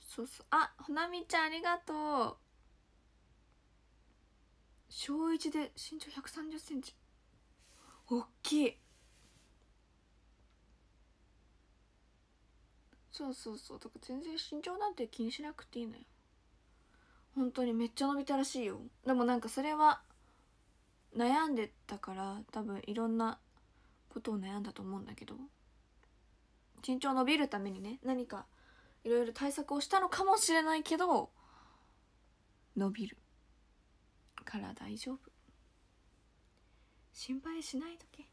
そうそうあほなみちゃんありがとう小1で身長1 3 0ンチ大きいそうそうそうだから全然身長なんて気にしなくていいのよ本当にめっちゃ伸びたらしいよでもなんかそれは悩んでたから多分いろんなことを悩んだと思うんだけど身長伸びるためにね何かいろいろ対策をしたのかもしれないけど伸びるから大丈夫心配しないとけ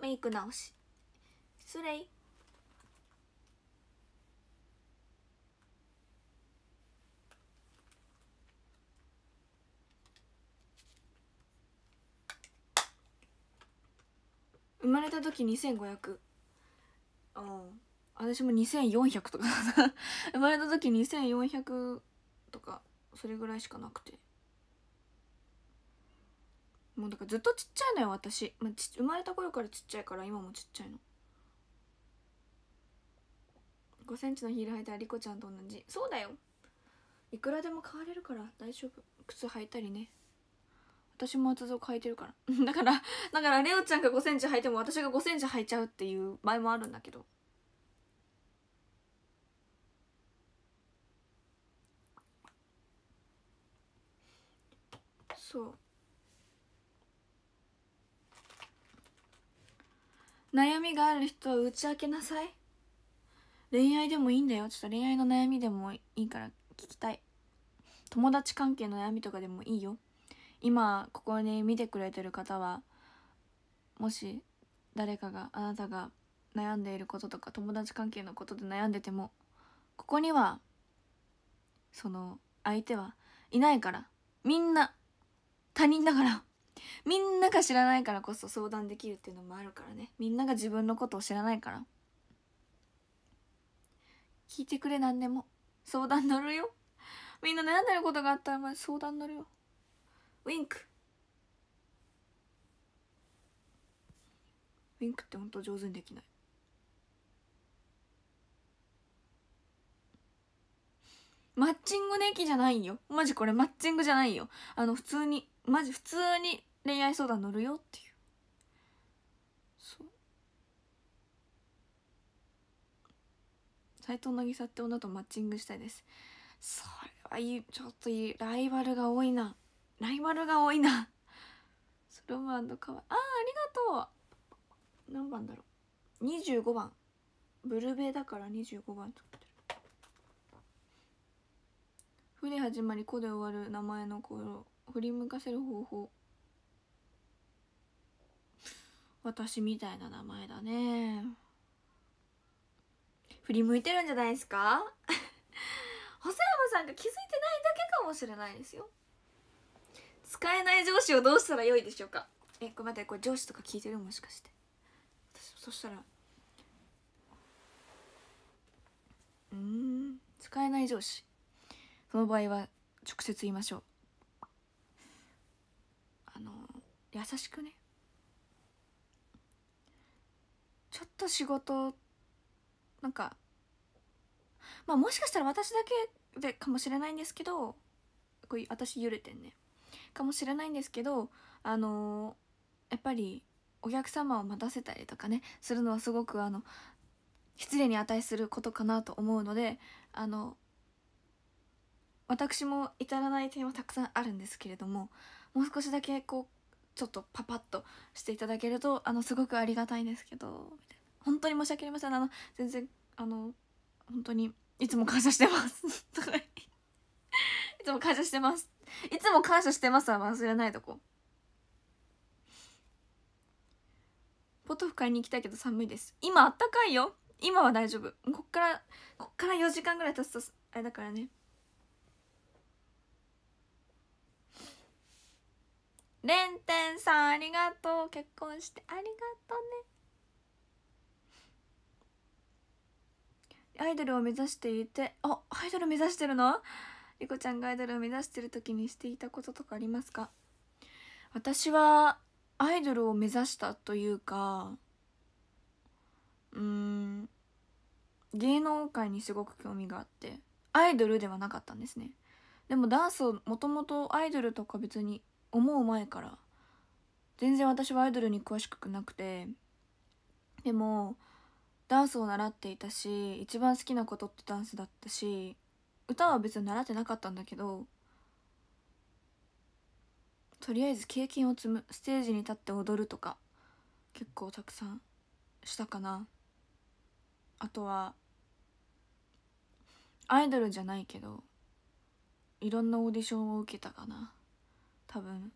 メイク直し失礼生まれた時2500うん私も2400とか 生まれた時2400とかそれぐらいしかなくてもうだからずっとちっちゃいのよ私、まあ、生まれた頃からちっちゃいから今もちっちゃいの5センチのヒール履いたらリコちゃんと同じそうだよいくらでも買われるから大丈夫靴履いたりね私も厚底履いてるから だからだからレオちゃんが5センチ履いても私が5センチ履いちゃうっていう場合もあるんだけどそう悩みがある人は打ち明けなさい恋愛でもいいんだよちょっと恋愛の悩みでもいいから聞きたい友達関係の悩みとかでもいいよ今ここに見てくれてる方はもし誰かがあなたが悩んでいることとか友達関係のことで悩んでてもここにはその相手はいないからみんな他人だからみんなが知らないからこそ相談できるっていうのもあるからねみんなが自分のことを知らないから聞いてくれ何でも相談乗るよみんな悩んでることがあったらまず相談乗るよウィンクウィンクってほんと上手にできないマッチングの駅じゃないよマジこれマッチングじゃないよあの普通にマジ普通に恋愛相談乗るよっていうそう斎藤渚って女とマッチングしたいですそれはいいちょっといいライバルが多いなライバルが多いなロマンのかわあありがとう何番だろう25番ブルベだから25番作ってる「ふで始まり「こ」で終わる名前の頃振り向かせる方法私みたいな名前だね振り向いてるんじゃないですか 細山さんが気づいてないだけかもしれないですよ使えない上司をどうしたらよいでしょうかえこれ待ってこれ上司とか聞いてるもしかしてそしたらうん使えない上司その場合は直接言いましょうあの優しくねちょっと仕事なんかまあもしかしたら私だけでかもしれないんですけどこれ私揺れてんねかもしれないんですけどあのー、やっぱりお客様を待たせたりとかねするのはすごくあの失礼に値することかなと思うのであの私も至らない点はたくさんあるんですけれどももう少しだけこうちょっとパパッとしていただけるとあのすごくありがたいんですけど本当に申し訳ありませんあの全然あの本当にいつも感謝してます いつも感謝してますいつも感謝してますは忘れないとこポトフ買いに行きたいけど寒いです今あったかいよ今は大丈夫こっからこっから4時間ぐらい経つとあれだからねレンテンさんありがとう結婚してありがとうねアイドルを目指していてあアイドル目指してるのリコちゃんがアイドルを目指してる時にしていたこととかありますか私はアイドルを目指したというかうん芸能界にすごく興味があってアイドルではなかったんですねでもダンスをもともとアイドルとか別に思う前から全然私はアイドルに詳しくなくてでもダンスを習っていたし一番好きなことってダンスだったし歌は別に習ってなかったんだけどとりあえず経験を積むステージに立って踊るとか結構たくさんしたかなあとはアイドルじゃないけどいろんなオーディションを受けたかな多分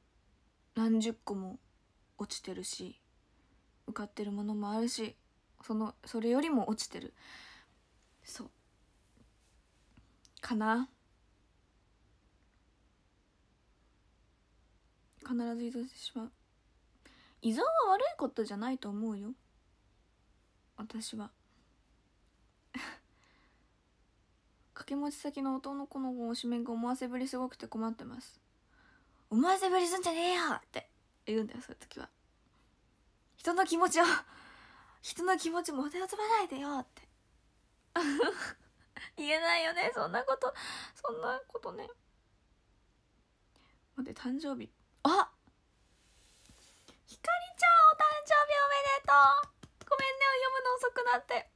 何十個も落ちてるし受かってるものもあるしそのそれよりも落ちてるそうかな必ず依存してしまう依存は悪いことじゃないと思うよ私は掛け持ち先の男の子の推しメンが思わせぶりすごくて困ってます「お前せぶりすんじゃねえよって言うんだよそういう時は人の気持ちを人の気持ちもてあつばないでよって 言えないよねそんなことそんなことね待って誕生日あひかりちゃんお誕生日おめでとうごめんね読むの遅くなって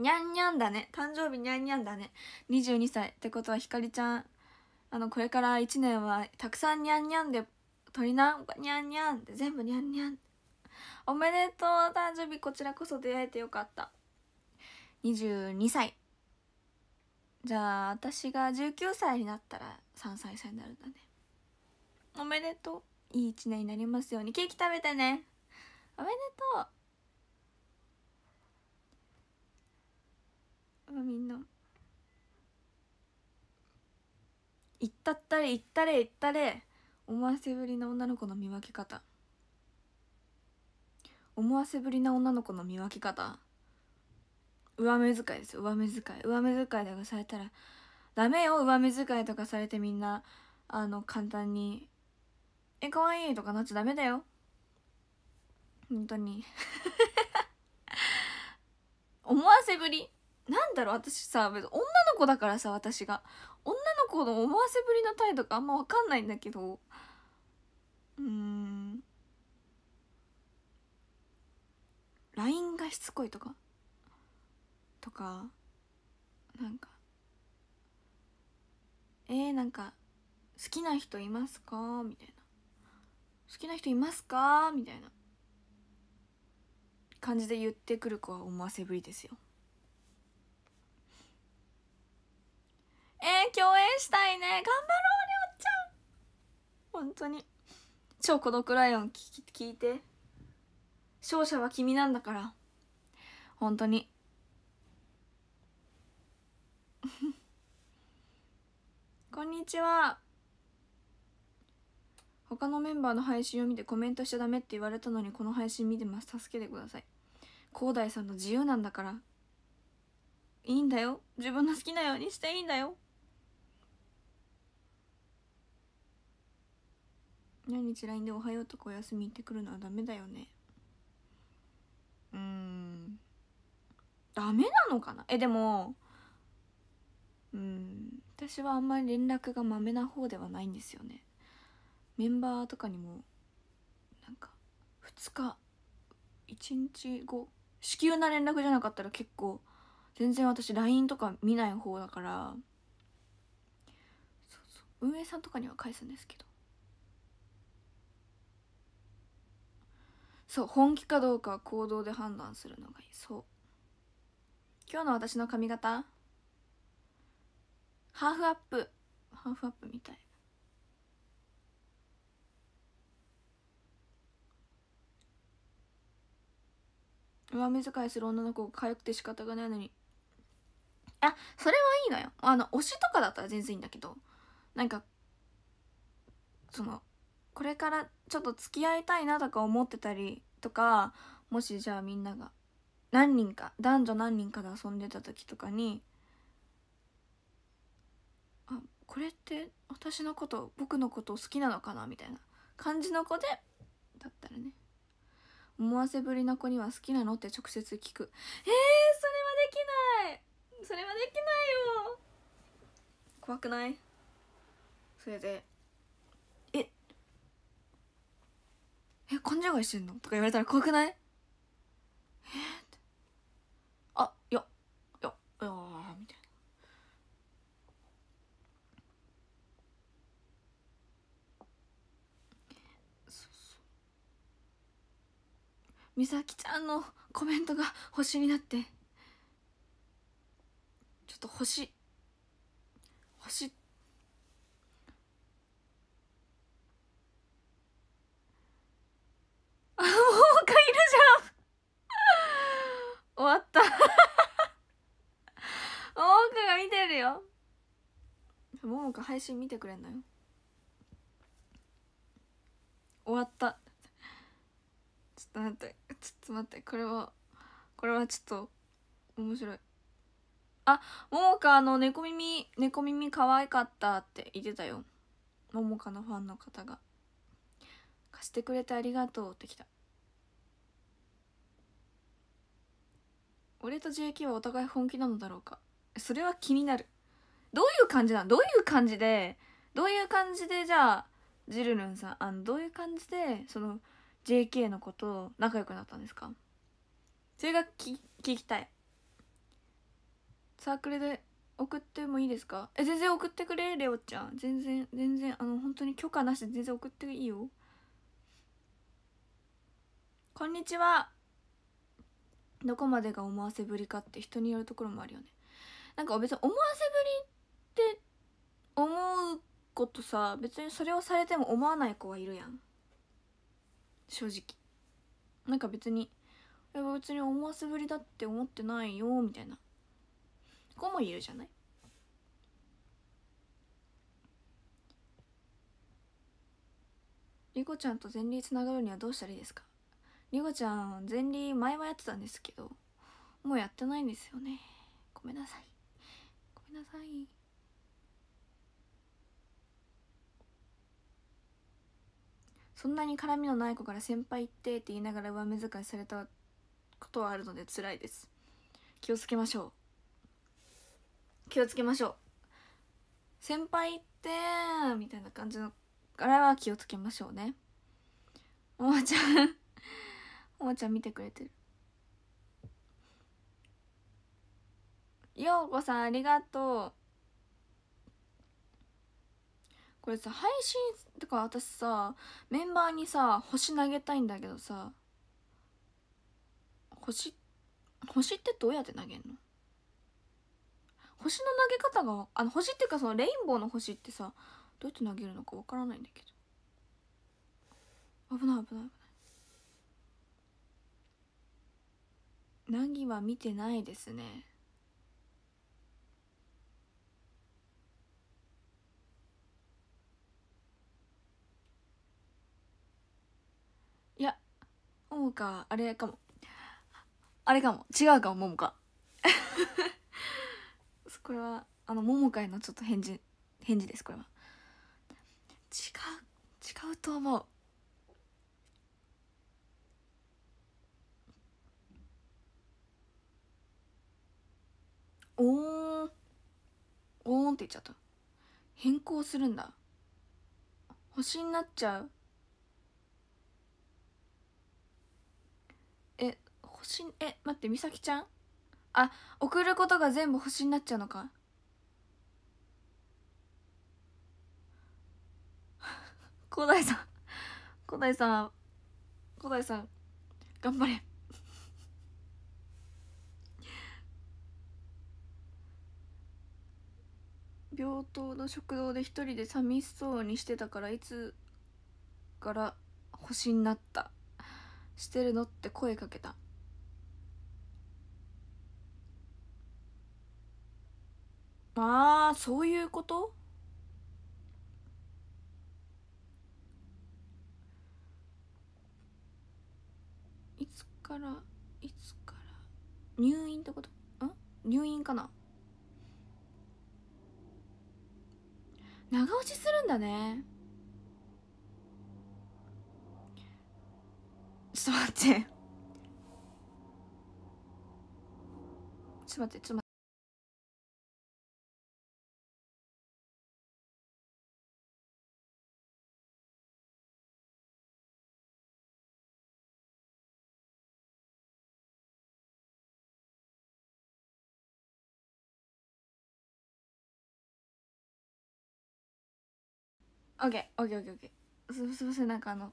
にゃんにゃんだね誕生日にゃんにゃんだね22歳ってことはひかりちゃんあのこれから1年はたくさんニャンニャンで鳥なニャンニャンで全部ニャンニャンおめでとう誕生日こちらこそ出会えてよかった22歳じゃあ私が19歳になったら3歳差になるんだねおめでとういい1年になりますようにケーキ食べてねおめでとうみんな行ったったれ行ったれ行ったれ思わせぶりな女の子の見分け方思わせぶりな女の子の見分け方上目遣いです上目遣い上目遣いとかされたらダメよ上目遣いとかされてみんなあの簡単に「え可愛いとかなっちゃダメだよ本当に 思わせぶりなんだろう私さ女の子だからさ私が女の子の思わせぶりな態度があんま分かんないんだけどうんラインがしつこいとかとかなんか「えー、なんか好きな人いますか?」みたいな「好きな人いますか?」みたいな感じで言ってくる子は思わせぶりですよ。えー、共演したいね頑張ろうりょうちゃん本当に超孤独ライオン聞聞いて勝者は君なんだから本当に こんにちは他のメンバーの配信を見てコメントしちゃダメって言われたのにこの配信見てます助けてください広大さんの自由なんだからいいんだよ自分の好きなようにしていいんだよ何日 LINE で「おはよう」とか「お休み」行ってくるのはダメだよねうんダメなのかなえでもうん私はあんまり連絡がまめな方ではないんですよねメンバーとかにもなんか2日1日後至急な連絡じゃなかったら結構全然私 LINE とか見ない方だからそそうう運営さんとかには返すんですけどそう本気かどうかは行動で判断するのがいいそう今日の私の髪型ハーフアップハーフアップみたい上目遣いする女の子がか愛くて仕方がないのにあそれはいいのよあの推しとかだったら全然いいんだけどなんかそのこれからちょっと付き合いたいなとか思ってたりとかもしじゃあみんなが何人か男女何人かで遊んでた時とかにあこれって私のこと僕のこと好きなのかなみたいな感じの子でだったらね思わせぶりな子には好きなのって直接聞くえー、それはできないそれはできないよ怖くないそれで勘違いしてんのとか言われたら怖くないえー、ってあよよよやみたいなそうそう美咲ちゃんのコメントが星になってちょっと星星ってあ、もう他いるじゃん終わった桃花が見てるよ。桃花配信見てくれんのよ。終わった。ちょっと待って、ちょっと待って、これは、これはちょっと、面白い。あ、桃花あの猫耳、猫耳可愛かったって言ってたよ。桃花のファンの方が。貸してくれてありがとうってきた俺と JK はお互い本気なのだろうかそれは気になるどういう感じなのどういう感じでどういう感じでじゃあジルルンさんあのどういう感じでその JK のことを仲良くなったんですかそれがき聞きたいサークルで送ってもいいですかえ全然送ってくれレオちゃん全然全然あの本当に許可なしで全然送っていいよこんにちはどこまでが思わせぶりかって人によるところもあるよねなんか別に思わせぶりって思うことさ別にそれをされても思わない子はいるやん正直なんか別に別に思わせぶりだって思ってないよみたいな子もいるじゃないリコちゃんと前例つながるにはどうしたらいいですかりごちゃん前輪前はやってたんですけどもうやってないんですよねごめんなさいごめんなさいそんなに絡みのない子から先輩ってって言いながら上目遣いされたことはあるので辛いです気をつけましょう気をつけましょう先輩ってみたいな感じのあれは気をつけましょうねおばちゃんおもちゃん見てくれてるようこさんありがとうこれさ配信とか私さメンバーにさ星投げたいんだけどさ星星ってどうやって投げんの星の投げ方があの星っていうかそのレインボーの星ってさどうやって投げるのかわからないんだけど危ない危ない危ないなは見てないですねいや桃かあれかもあれかも違うかも桃か これはあの桃かへのちょっと返事返事ですこれは違う違うと思うおーんおーんって言っちゃった変更するんだ星になっちゃうえ星え待って美咲ちゃんあ送ることが全部星になっちゃうのか 古代さん古代さん古代さん頑張れ病棟の食堂で一人で寂しそうにしてたからいつから星になったしてるのって声かけたああそういうこといつからいつから入院ってことん入院かな長押しするんだねちょっと待ってちょっと待ってちょっと待ってオッケーオッケーオッケーオッケーすいませんなんかあの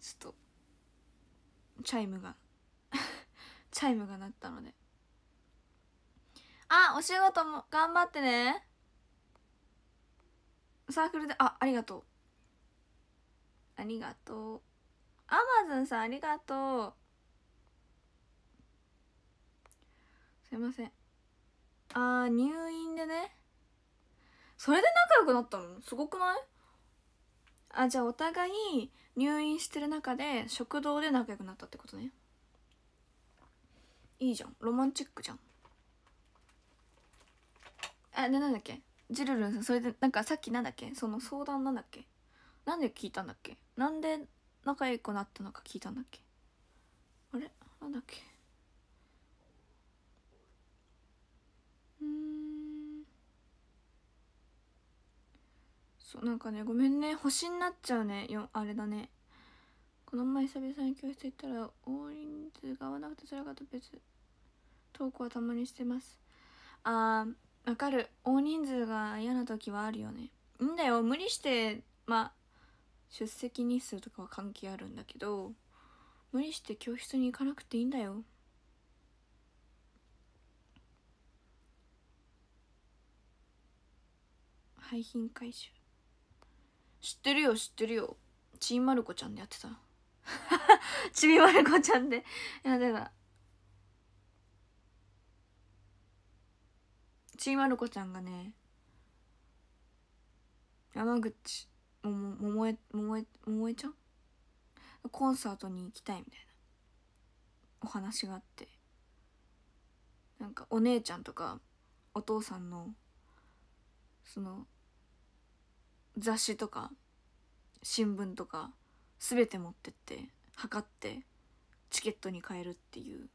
ちょっとチャイムが チャイムが鳴ったのであお仕事も頑張ってねサークルであありがとうありがとうアマゾンさんありがとうすいませんあー入院でねそれで仲良くなったのすごくないあじゃあお互い入院してる中で食堂で仲良くなったってことねいいじゃんロマンチックじゃんあななんだっけジルルンさんそれでなんかさっきなんだっけその相談なんだっけなんで聞いたんだっけなんで仲良くなったのか聞いたんだっけあれなんだっけうんそうなんかねごめんね星になっちゃうねよあれだねこの前久々に教室行ったら大人数が合わなくて辛かった別トークはたまにしてますあーわかる大人数が嫌な時はあるよねいいんだよ無理してまあ出席日数とかは関係あるんだけど無理して教室に行かなくていいんだよ廃品回収知ってるよ知ってるよちんまる子ちゃんでやってたちびまる子ちゃんでやってた ちいまる子ちゃんがね山口ももももえももえももえちゃんコンサートに行きたいみたいなお話があってなんかお姉ちゃんとかお父さんのその雑誌とか新聞とか全て持ってって測ってチケットに変えるっていう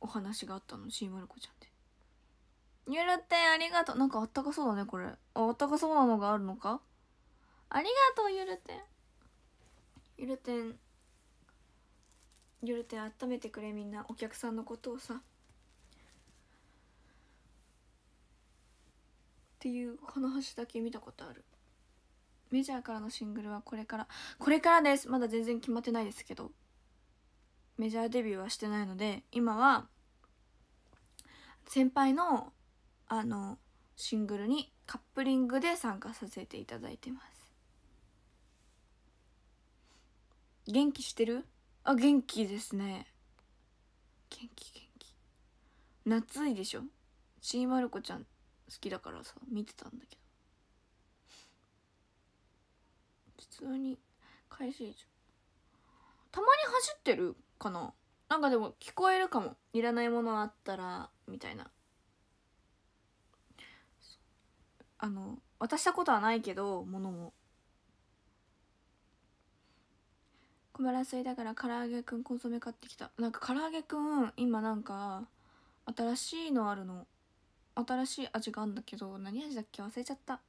お話があったのちーまる子ちゃんで。ゆるってんありがとう。なんかあったかそうだねこれ。ああったかそうなのがあるのかありがとうゆるてん。ゆるてん。ゆるてん温めてくれみんなお客さんのことをさ。っていう話だけ見たことあるメジャーからのシングルはこれからこれからですまだ全然決まってないですけどメジャーデビューはしてないので今は先輩のあのシングルにカップリングで参加させていただいてます元気してるあ元気ですね元気元気夏いでしょちーまる子ちゃん好きだからさ見てたんだけど通に開始たまに走ってるかななんかでも聞こえるかもいらないものあったらみたいなあの渡したことはないけどものも小腹空いたから唐揚げくんコンソメ買ってきたなんか唐揚げくん今なんか新しいのあるの新しい味があるんだけど何味だっけ忘れちゃった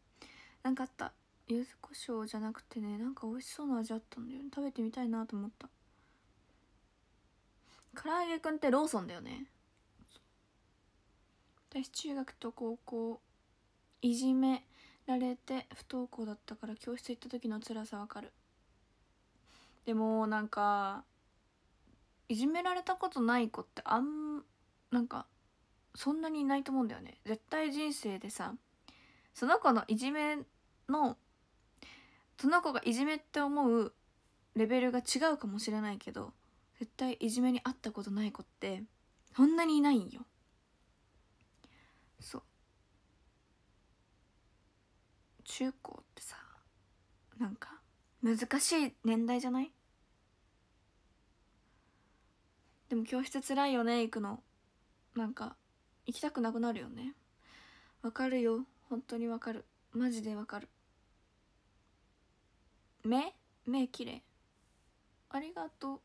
なんかあった柚子胡椒じゃなくてねなんか美味しそうな味あったんだよね食べてみたいなと思った唐揚げくんってローソンだよね私中学と高校いじめられて不登校だったから教室行った時の辛さわかるでもなんかいじめられたことない子ってあんなんかそんなにいないと思うんだよね絶対人生でさその子のいじめのその子がいじめって思うレベルが違うかもしれないけど絶対いじめに遭ったことない子ってそんなにいないんよそう中高ってさなんか難しい年代じゃないでも教室つらいよね行くのなんか行きたくなくなるよねわかるよ本当にわかるマジでわかる目目綺麗ありがとう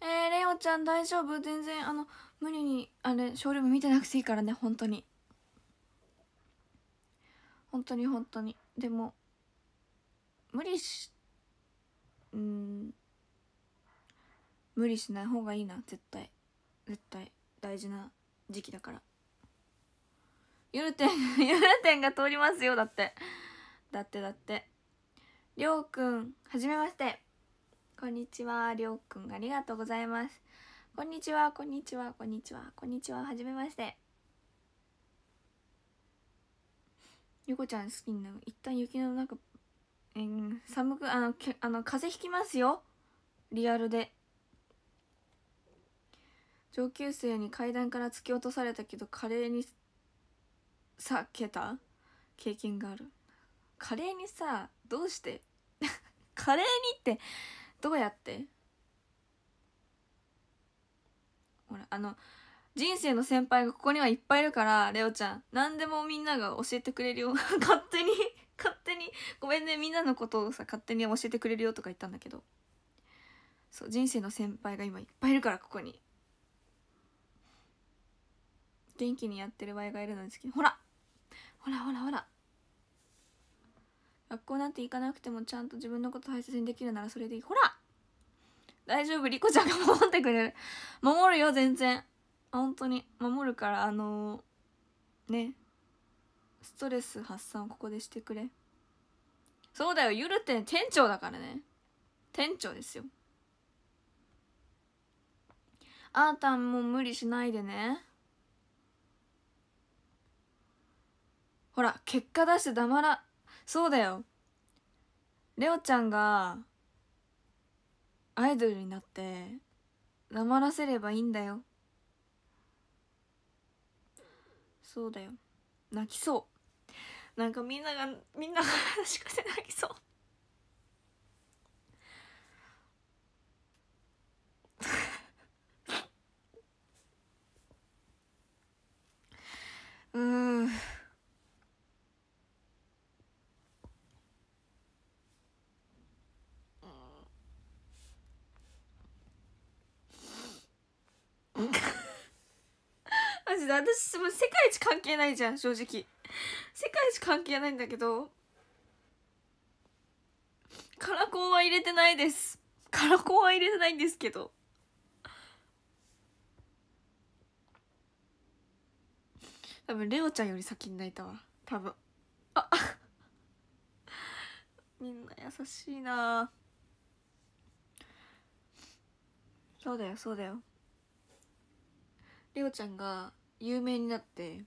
えー、レオちゃん大丈夫全然あの無理にあれショールーム見てなくていいからね本当に本当に本当にでも無理しうん無理しない方がいいな絶対絶対大事な時期だからゆるてん、ゆるてんが通りますよ、だって。だってだって。りょうくん、はじめまして。こんにちは、りょうくん、ありがとうございます。こんにちは、こんにちは、こんにちは、こんにちは、はじめまして。ゆこちゃん好きになの、一旦雪の中、えん、寒く、あの、けあの風邪ひきますよ。リアルで。上級生に階段から突き落とされたけど華麗に避けた経験があるカレーにさどうして カレーにってどうやってほらあの人生の先輩がここにはいっぱいいるからレオちゃん何でもみんなが教えてくれるよ 勝手に勝手にごめんねみんなのことをさ勝手に教えてくれるよとか言ったんだけどそう人生の先輩が今いっぱいいるからここに元気にやってる場合がいるのですけどほらほらほらほら学校なんて行かなくてもちゃんと自分のこと大切にできるならそれでいいほら大丈夫リコちゃんが守ってくれる守るよ全然本当に守るからあのー、ねストレス発散をここでしてくれそうだよゆるって店長だからね店長ですよあーたんも無理しないでねほら、結果出して黙ら、そうだよ。レオちゃんが、アイドルになって、黙らせればいいんだよ。そうだよ。泣きそう。なんかみんなが、みんなが話しかせ泣きそう。うん。マジで私もう世界一関係ないじゃん正直世界一関係ないんだけどカラコンは入れてないですカラコンは入れてないんですけど多分レオちゃんより先に泣いたわ多分あ みんな優しいなそうだよそうだよりょうちゃんが有名になって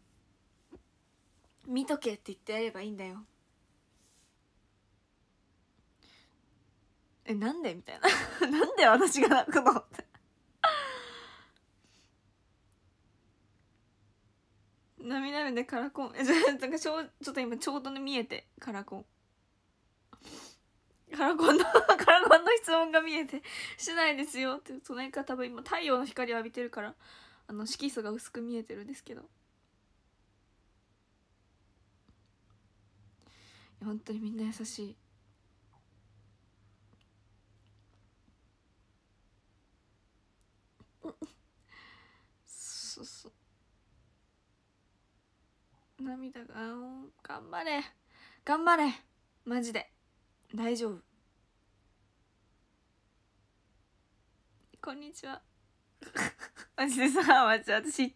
見とけって言ってやればいいんだよえなんでみたいな なんで私が泣くのって涙目でカラコンえじゃなんかちょちょっと今ちょうど見えてカラコンカラコンの カラコンの質問が見えてしないですよってその間、多分今太陽の光を浴びてるからあの色素が薄く見えてるんですけど本当にみんな優しいそうそう涙が頑張れ頑張れマジで大丈夫こんにちはマジでさマジ私一番関係なくない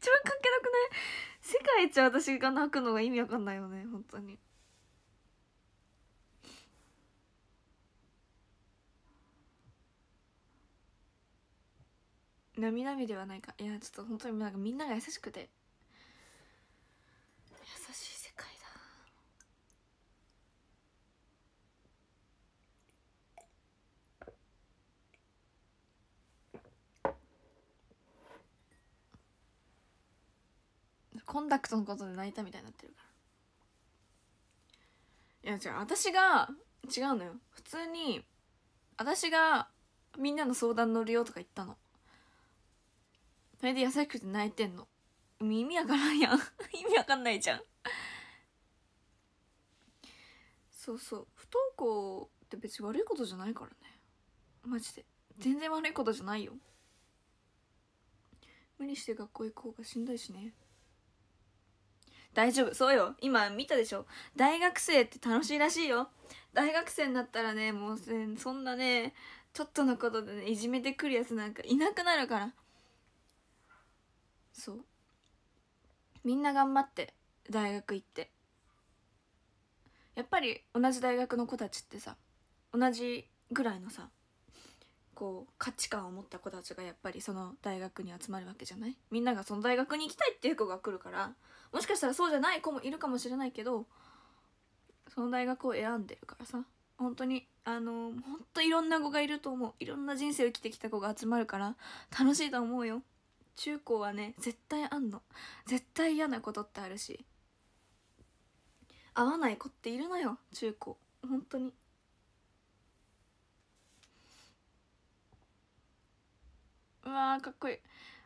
世界一私が泣くのが意味わかんないよね本当に。なみなみではないかいやちょっと本当になんかみんなが優しくて優しいコンタクトのことで泣いたみたいになってるからいや違う私が違うのよ普通に私がみんなの相談乗るよとか言ったのそれで優しくて泣いてんの意味わからんやん 意味わかんないじゃんそうそう不登校って別に悪いことじゃないからねマジで全然悪いことじゃないよ無理して学校行こうがしんどいしね大丈夫そうよ今見たでしょ大学生って楽しいらしいよ大学生になったらねもうそんなねちょっとのことでねいじめてくるやつなんかいなくなるからそうみんな頑張って大学行ってやっぱり同じ大学の子たちってさ同じぐらいのさこう価値観を持った子たちがやっぱりその大学に集まるわけじゃないみんながその大学に行きたいっていう子が来るからもしかしたらそうじゃない子もいるかもしれないけどその大学を選んでるからさ本当にあの本当いろんな子がいると思ういろんな人生を生きてきた子が集まるから楽しいと思うよ中高はね絶対あんの絶対嫌なことってあるし合わない子っているのよ中高本当にうわーかっこいい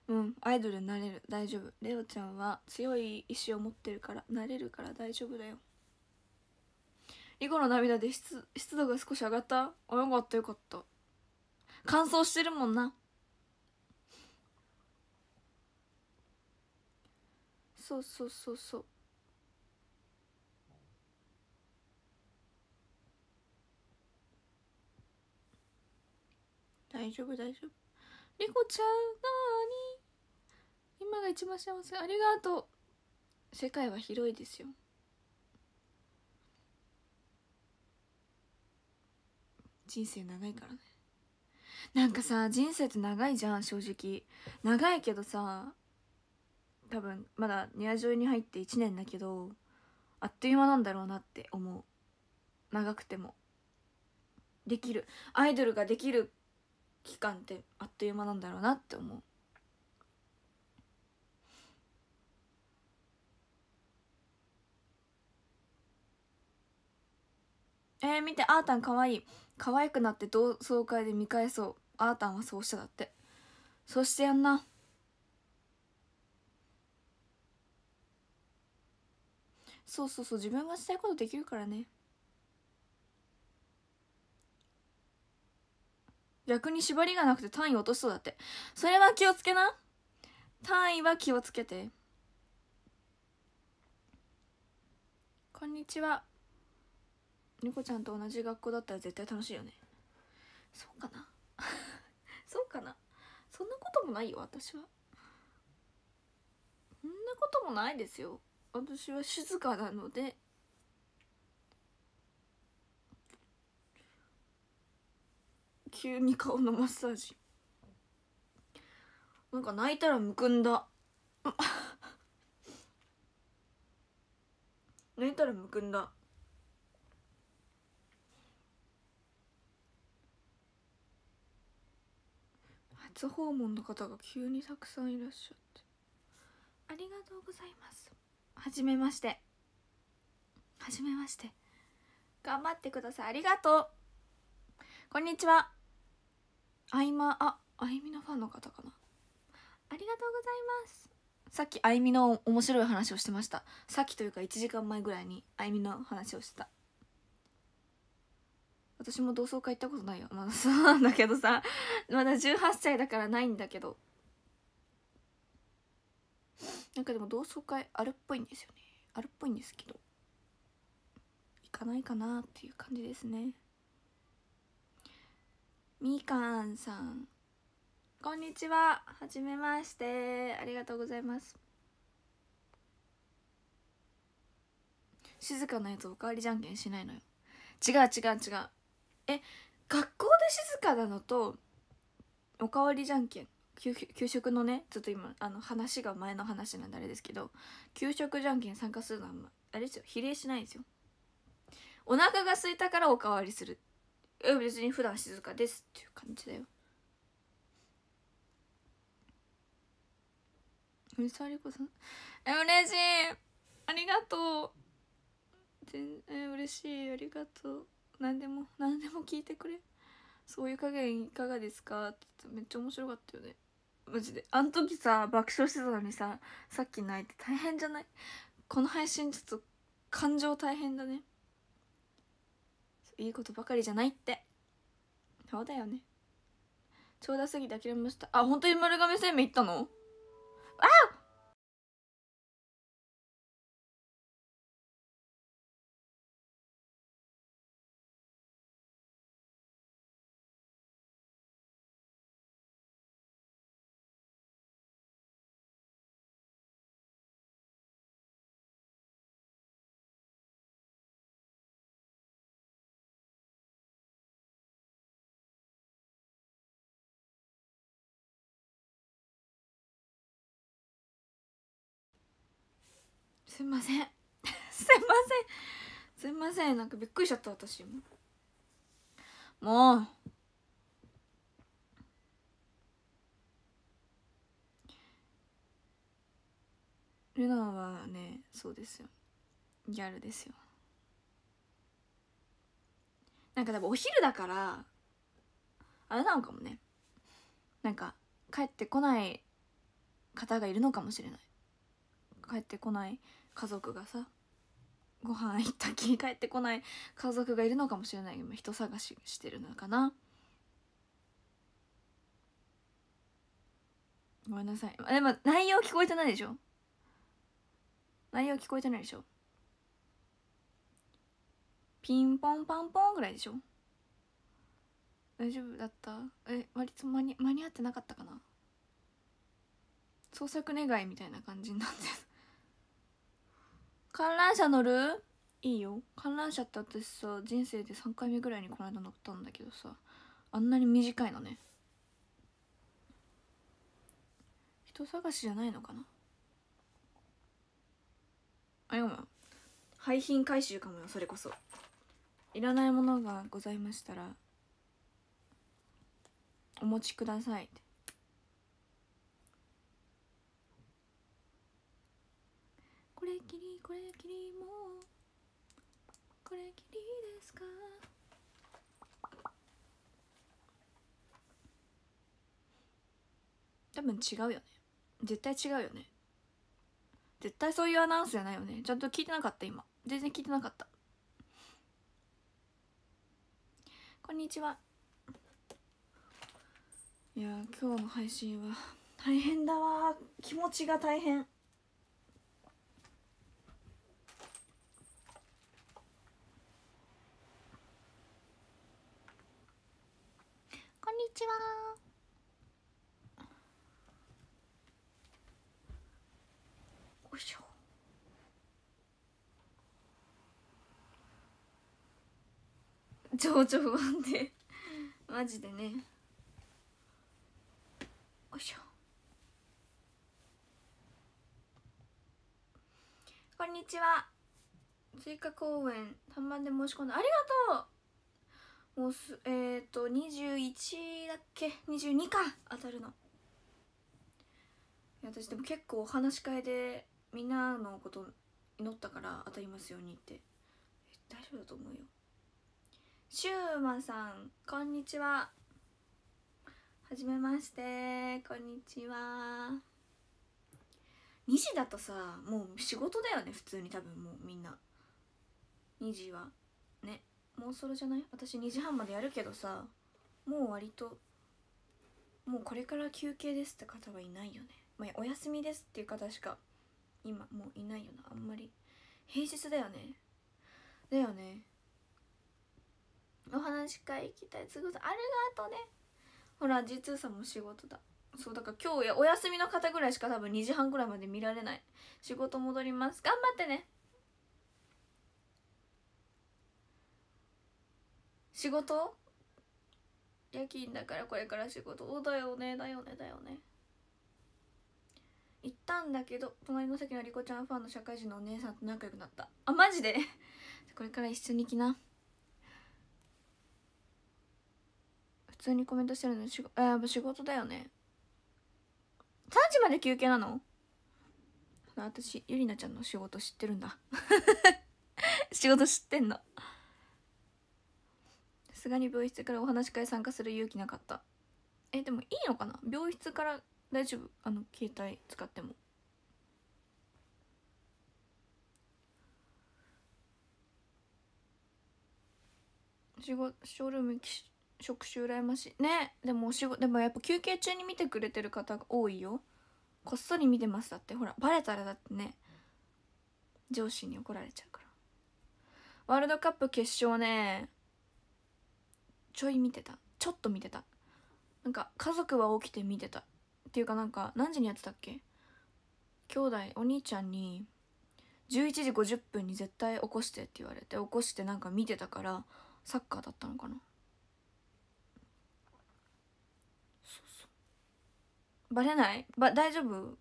うんアイドルになれる大丈夫レオちゃんは強い意志を持ってるからなれるから大丈夫だよ囲碁の涙で湿湿度が少し上がったあよかったよかった乾燥してるもんなそうそうそうそう大丈夫大丈夫リコちゃんなに今が一番幸せありがとう世界は広いですよ人生長いからねなんかさ人生って長いじゃん正直長いけどさ多分まだニアジョイに入って1年だけどあっという間なんだろうなって思う長くてもできるアイドルができる期間ってあっという間なんだろうなって思う。えー、見てあーたんかわいい可愛くなって同窓会で見返そうあーたんはそうしただってそうしてやんなそうそうそう自分がしたいことできるからね逆に縛りがなくて単位落としそうだってそれは気をつけな単位は気をつけてこんにちは猫ちゃんと同じ学校だったら絶対楽しいよねそうかな そうかなそんなこともないよ私はそんなこともないですよ私は静かなので急に顔のマッサージなんか泣いたらむくんだ 泣いたらむくんだ初訪問の方が急にたくさんいらっしゃってありがとうございますはじめましてはじめまして頑張ってくださいありがとうこんにちはあいまああゆみのファンの方かなありがとうございますさっきあゆみの面白い話をしてましたさっきというか1時間前ぐらいにあゆみの話をしてた私も同窓会行ったことないよまだそうなんだけどさまだ18歳だからないんだけどなんかでも同窓会あるっぽいんですよねあるっぽいんですけど行かないかなっていう感じですねみかんさんこんにちははじめましてありがとうございます静かなやつおかわりじゃんけんしないのよ違う違う違うえ学校で静かなのとおかわりじゃんけん給食のねちょっと今あの話が前の話なんであれですけど給食じゃんけん参加するのはあれですよ比例しないですよお腹が空いたからおかわりするうん別に普段静かですっていう感じだよ藤沢莉子さんえ嬉しいありがとう全然嬉しいありがとう何でも何でも聞いてくれそういう加減いかがですかってめっちゃ面白かったよねマジであの時さ爆笑してたのにささっき泣いて大変じゃないこの配信ちょっと感情大変だねいいことばかりじゃないってそうだよね長打すぎて諦めましたあ本当に丸亀製麺行ったのあっすいません すいませんすいませんなんかびっくりしちゃった私もうルナはねそうですよギャルですよなんか多分お昼だからあれなのかもねなんか帰ってこない方がいるのかもしれない帰ってこない家族がさご飯行ったきり帰ってこない家族がいるのかもしれないけど人探ししてるのかなごめんなさいでも内容聞こえてないでしょ内容聞こえてないでしょピンポンパンポンぐらいでしょ大丈夫だったえ割と間に間に合ってなかったかな創作願いみたいな感じになって観覧車乗るいいよ観覧車って私さ人生で3回目ぐらいにこの間乗ったんだけどさあんなに短いのね人探しじゃないのかなあれごめん廃品回収かもよそれこそいらないものがございましたらお持ちくださいってこれきりこれきりもこれきりですか多分違うよね絶対違うよね絶対そういうアナウンスじゃないよねちゃんと聞いてなかった今全然聞いてなかったこんにちはいや今日の配信は大変だわ気持ちが大変こんにちはよしょ情緒不安定マジでねよしょこんにちは追加公演たまで申し込んだありがとうもうすえっ、ー、と21だっけ22か当たるの私でも結構話し会でみんなのこと祈ったから当たりますようにって大丈夫だと思うよシュうマさんこんにちははじめましてこんにちは2時だとさもう仕事だよね普通に多分もうみんな2時はねもうそろじゃない私2時半までやるけどさもう割ともうこれから休憩ですって方はいないよね、まあ、お休みですっていう方しか今もういないよなあんまり平日だよねだよねお話し会行きたいつぐさんありがとうねほら G2 さんも仕事だそうだから今日お休みの方ぐらいしか多分2時半ぐらいまで見られない仕事戻ります頑張ってね仕事夜勤だからこれから仕事だよねだよねだよね行ったんだけど隣の席のリコちゃんファンの社会人のお姉さんと仲良くなったあマジで これから一緒に来な普通にコメントしてるのしあやっぱ仕事だよね3時まで休憩なの私ゆりなちゃんの仕事知ってるんだ 仕事知ってんのさすがに病室からお話し会参加する勇気なかったえでもいいのかな病室から大丈夫あの携帯使っても仕事ショールーム職種羨ましいねでもお仕事でもやっぱ休憩中に見てくれてる方が多いよこっそり見てますだってほらバレたらだってね上司に怒られちゃうからワールドカップ決勝ねちょい見てたちょっと見てたなんか家族は起きて見てたっていうかなんか何時にやってたっけ兄弟お兄ちゃんに11時50分に絶対起こしてって言われて起こしてなんか見てたからサッカーだったのかなそうそうバレないば大丈夫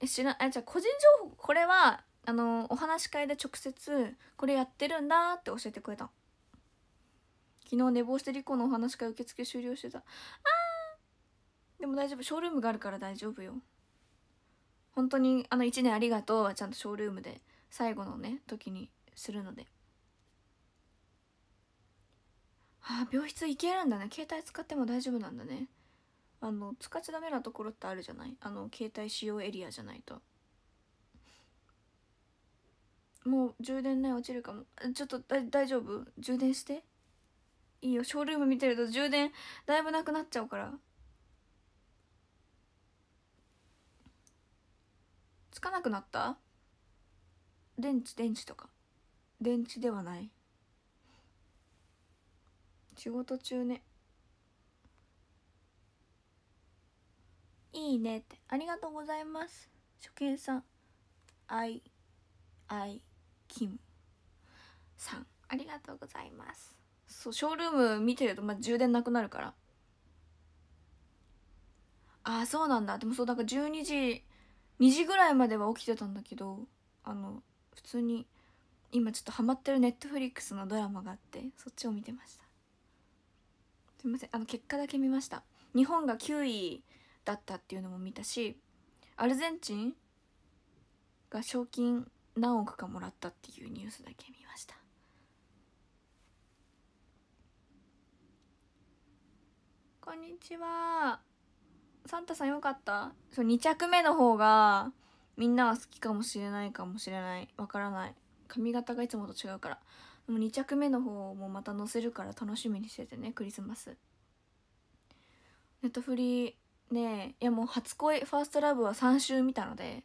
え知らえじゃあ個人情報これはあのお話し会で直接これやってるんだって教えてくれた昨日寝坊してリコのお話会受付終了してたあーでも大丈夫ショールームがあるから大丈夫よ本当にあの1年ありがとうはちゃんとショールームで最後のね時にするのでああ病室行けるんだね携帯使っても大丈夫なんだねあの使っちゃダメなところってあるじゃないあの携帯使用エリアじゃないともう充電ね落ちるかもちょっと大丈夫充電していいよショールーム見てると充電だいぶなくなっちゃうからつかなくなった電池電池とか電池ではない仕事中ねいいねってありがとうございます初見さんあいあいきむさんありがとうございますそうショールーム見てると、まあ、充電なくなるからああそうなんだでもそうだから12時2時ぐらいまでは起きてたんだけどあの普通に今ちょっとハマってるネットフリックスのドラマがあってそっちを見てましたすいませんあの結果だけ見ました日本が9位だったっていうのも見たしアルゼンチンが賞金何億かもらったっていうニュースだけ見ましたこんにちはサンタさんよかったそう2着目の方がみんなは好きかもしれないかもしれないわからない髪型がいつもと違うからでも2着目の方もまた載せるから楽しみにしててねクリスマスネットフリーねいやもう初恋ファーストラブは3週見たので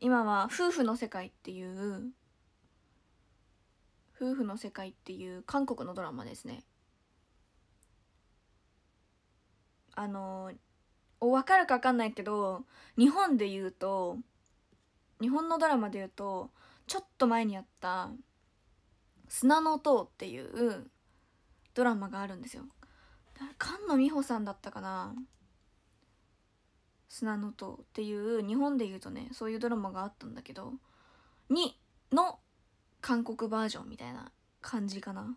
今は夫婦の世界っていう夫婦の世界っていう韓国のドラマですねあのお分かるか分かんないけど日本で言うと日本のドラマで言うとちょっと前にやった「砂の塔」っていうドラマがあるんですよ。菅野美穂さんだったかな「砂の塔」っていう日本で言うとねそういうドラマがあったんだけど2の韓国バージョンみたいな感じかな。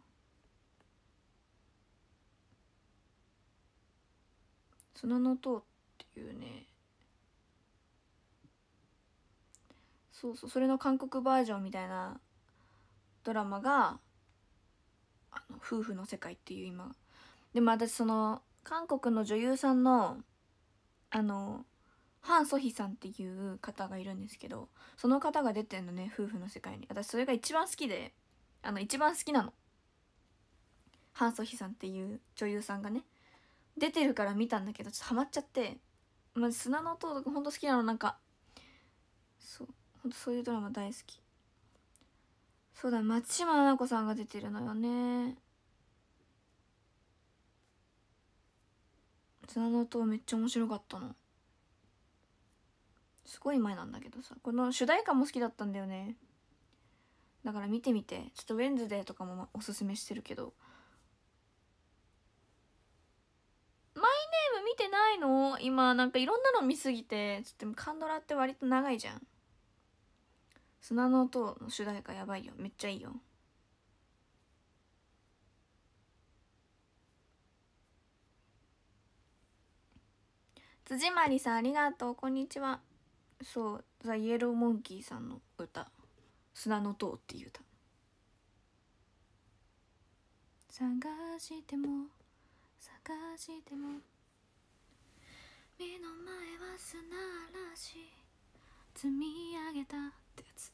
砂の塔っていうねそうそうそれの韓国バージョンみたいなドラマがあの夫婦の世界っていう今でも私その韓国の女優さんのあのハン・ソヒさんっていう方がいるんですけどその方が出てんのね夫婦の世界に私それが一番好きであの一番好きなのハン・ソヒさんっていう女優さんがね出てるから見たんだけどちょっとハマっちゃって、まあ、砂の音とほんと好きなのなんかそうほんとそういうドラマ大好きそうだ松島菜々子さんが出てるのよね砂の音めっちゃ面白かったのすごい前なんだけどさこの主題歌も好きだったんだよねだから見てみてちょっとウェンズデーとかもおすすめしてるけどの今なんかいろんなの見すぎてつってもカンドラって割と長いじゃん砂の音の主題歌やばいよめっちゃいいよ辻まりさんありがとうこんにちはそうザ・イエローモンキーさんの歌「砂の塔」っていう歌探しても探しても目の前は砂嵐積み上げたってやつ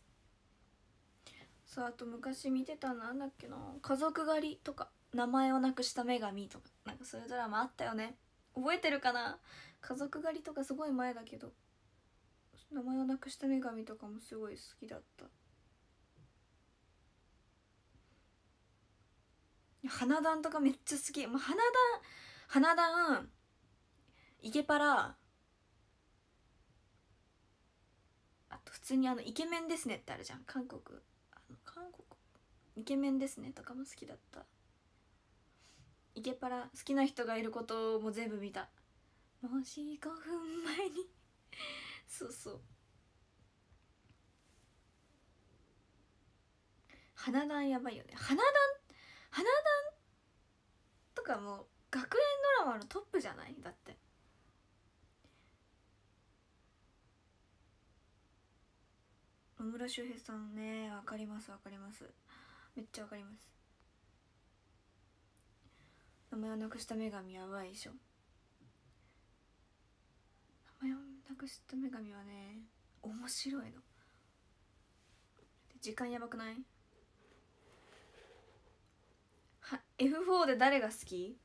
そうあと昔見てたのなんだっけな「家族狩り」とか「名前をなくした女神」とかなんかそういうドラマあったよね覚えてるかな家族狩りとかすごい前だけど名前をなくした女神とかもすごい好きだった花壇とかめっちゃ好き、まあ、花壇花壇イケパラあと普通にあのイケメンですねってあるじゃん韓国韓国イケメンですねとかも好きだったイケパラ好きな人がいることも全部見たもし5分前に そうそう花壇やばいよね花壇花壇とかも学園ドラマのトップじゃないだって野村周平さんねわかりますわかりますめっちゃわかります名前をなくした女神やばいでしょ名前をなくした女神はね面白いの時間やばくないは F4 で誰が好き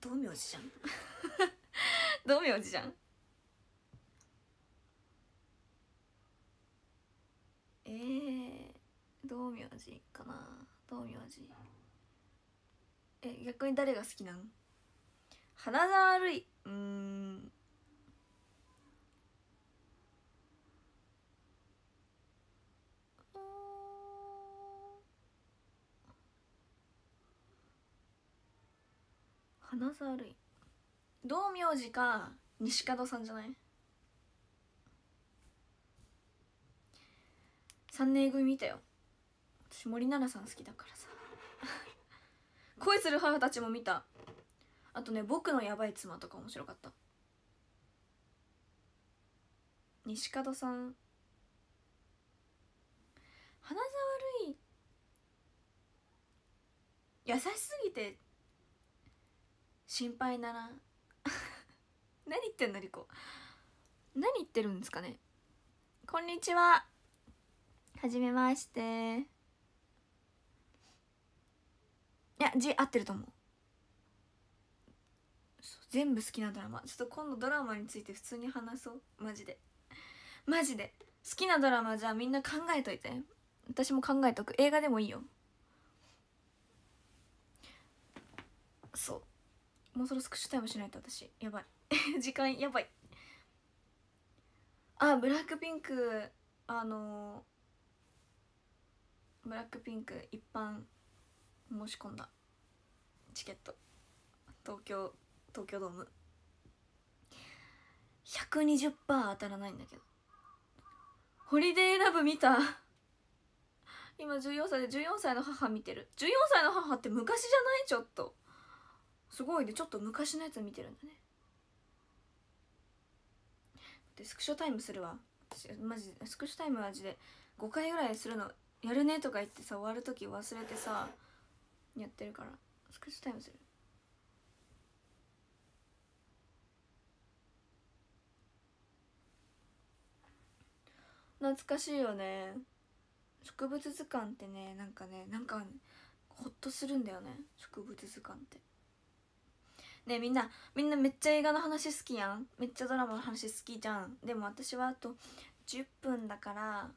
道明寺じゃん道明寺じゃんえー、道明寺かな道明寺え逆に誰が好きなん花沢るいうん花沢類道明寺か西門さんじゃない3年組見たよ私森奈々さん好きだからさ 恋する母たちも見たあとね「僕のやばい妻」とか面白かった西門さん花沢類優しすぎて心配なら 何言ってんのリコ何言ってるんですかねこんにちははじめましていや字合ってると思う全部好きなドラマちょっと今度ドラマについて普通に話そうマジでマジで好きなドラマじゃあみんな考えといて私も考えとく映画でもいいよそうもうそろスクショタイムしないと私やばい 時間やばいあブラックピンクあのブラックピンク一般申し込んだチケット東京東京ドーム120%当たらないんだけどホリデーラブ見た今14歳で14歳の母見てる14歳の母って昔じゃないちょっとすごいねちょっと昔のやつ見てるんだねでスクショタイムするわマジスクショタイムマジで5回ぐらいするのやるねとか言ってさ終わる時忘れてさやってるからスクショタイムする懐かしいよね植物図鑑ってねなんかねなんか、ホほっとするんだよね植物図鑑ってねみんなみんなめっちゃ映画の話好きやんめっちゃドラマの話好きじゃんでも私はあと10分だから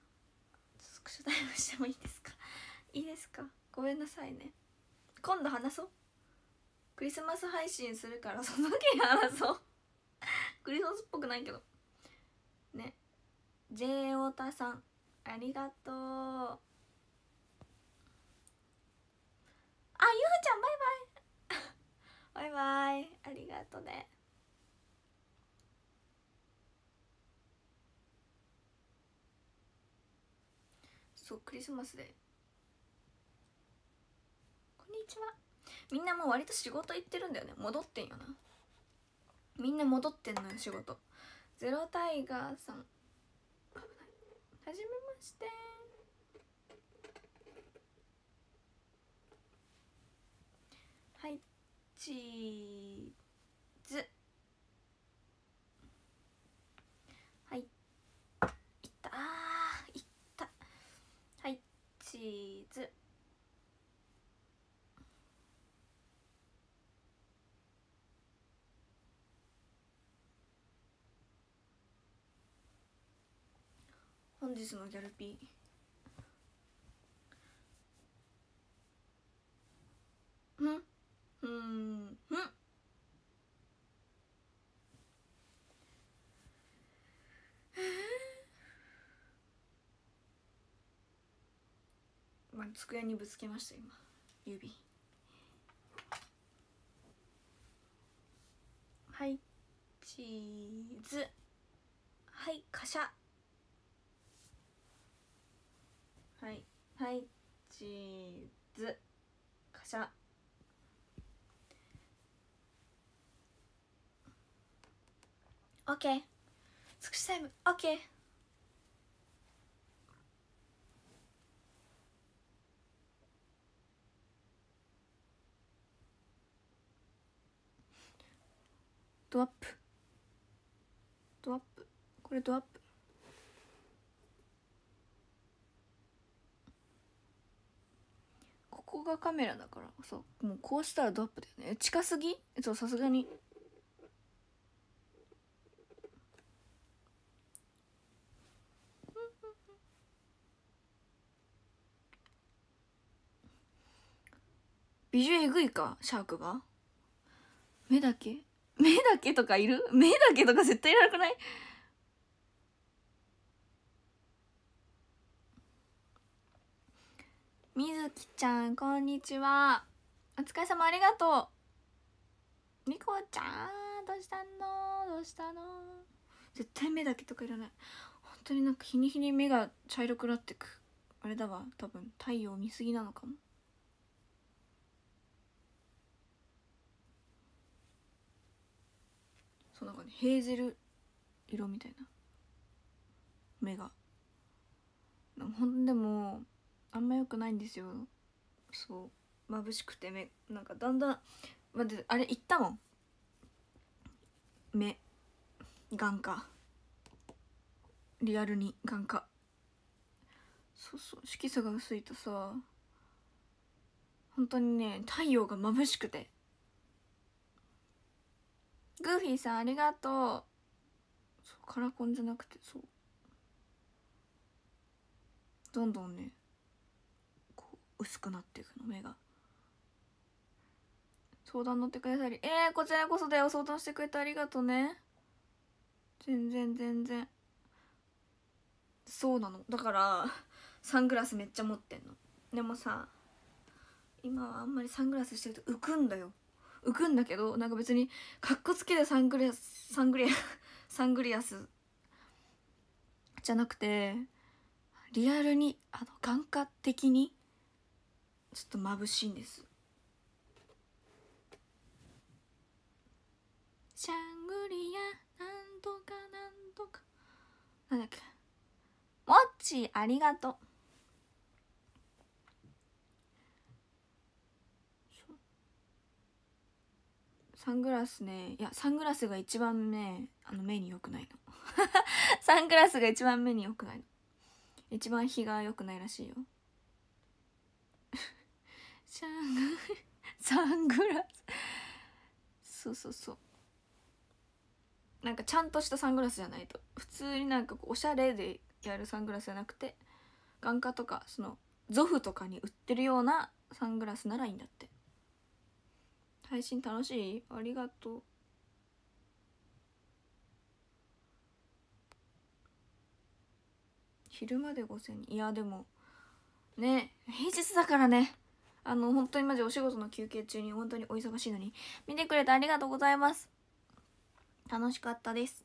スクショタイムしてもいいですか いいですかごめんなさいね今度話そうクリスマス配信するからその時に話そう クリスマスっぽくないけどね J 太田さんありがとうあゆうちゃんバイバイバイバイありがとうねそうクリスマスでこんにちはみんなもう割と仕事行ってるんだよね戻ってんよなみんな戻ってんのよ仕事ゼロタイガーさんはじめましてはいチーズはいいったあいったはいチーズ本日のギャルピーうんうんまあ机にぶつけました今指はいチーズはいカシャはいはいチーズカシャ OK 少しタイム OK ドアップドアップこれドアップここがカメラだからそうもうこうしたらドアップだよね近すぎそうさすがにビジュエグいかシャークが目だけ目だけとかいる目だけとか絶対いらなくないみずきちゃんこんにちはお疲れ様ありがとうみこちゃんどうしたのどうしたの絶対目だけとかいらない本当になんか日に日に目が茶色くなってくあれだわ多分太陽見過ぎなのかもそうなんかねヘーゼル色みたいな目がほんでもあんま良くないんですよそう眩しくて目なんかだんだん待ってあれ行ったもん目眼科リアルに眼科そうそう色素が薄いとさ本当にね太陽が眩しくてグーフィーさんありがとうそうカラコンじゃなくてそうどんどんねこう薄くなっていくの目が相談乗ってくださりえー、こちらこそだよ相談してくれてありがとうね全然全然そうなのだからサングラスめっちゃ持ってんのでもさ今はあんまりサングラスしてると浮くんだよ浮くんだけどなんか別にかっこつけでサングリアスサングリア サングリアスじゃなくてリアルにあの眼科的にちょっと眩しいんですシャングリアなんとかなんとかなんだっけもっちありがとうサングラスねいやサングラスが一番ねあの目に良くないの サングラスが一番目に良くないの一番日が良くないらしいよ サングラスそうそうそうなんかちゃんとしたサングラスじゃないと普通になんかおしゃれでやるサングラスじゃなくて眼科とかそのゾフとかに売ってるようなサングラスならいいんだって配信楽しいありがとう。昼まで5000人いやでもね平日だからねあの本当にマジお仕事の休憩中に本当にお忙しいのに見てくれてありがとうございます楽しかったです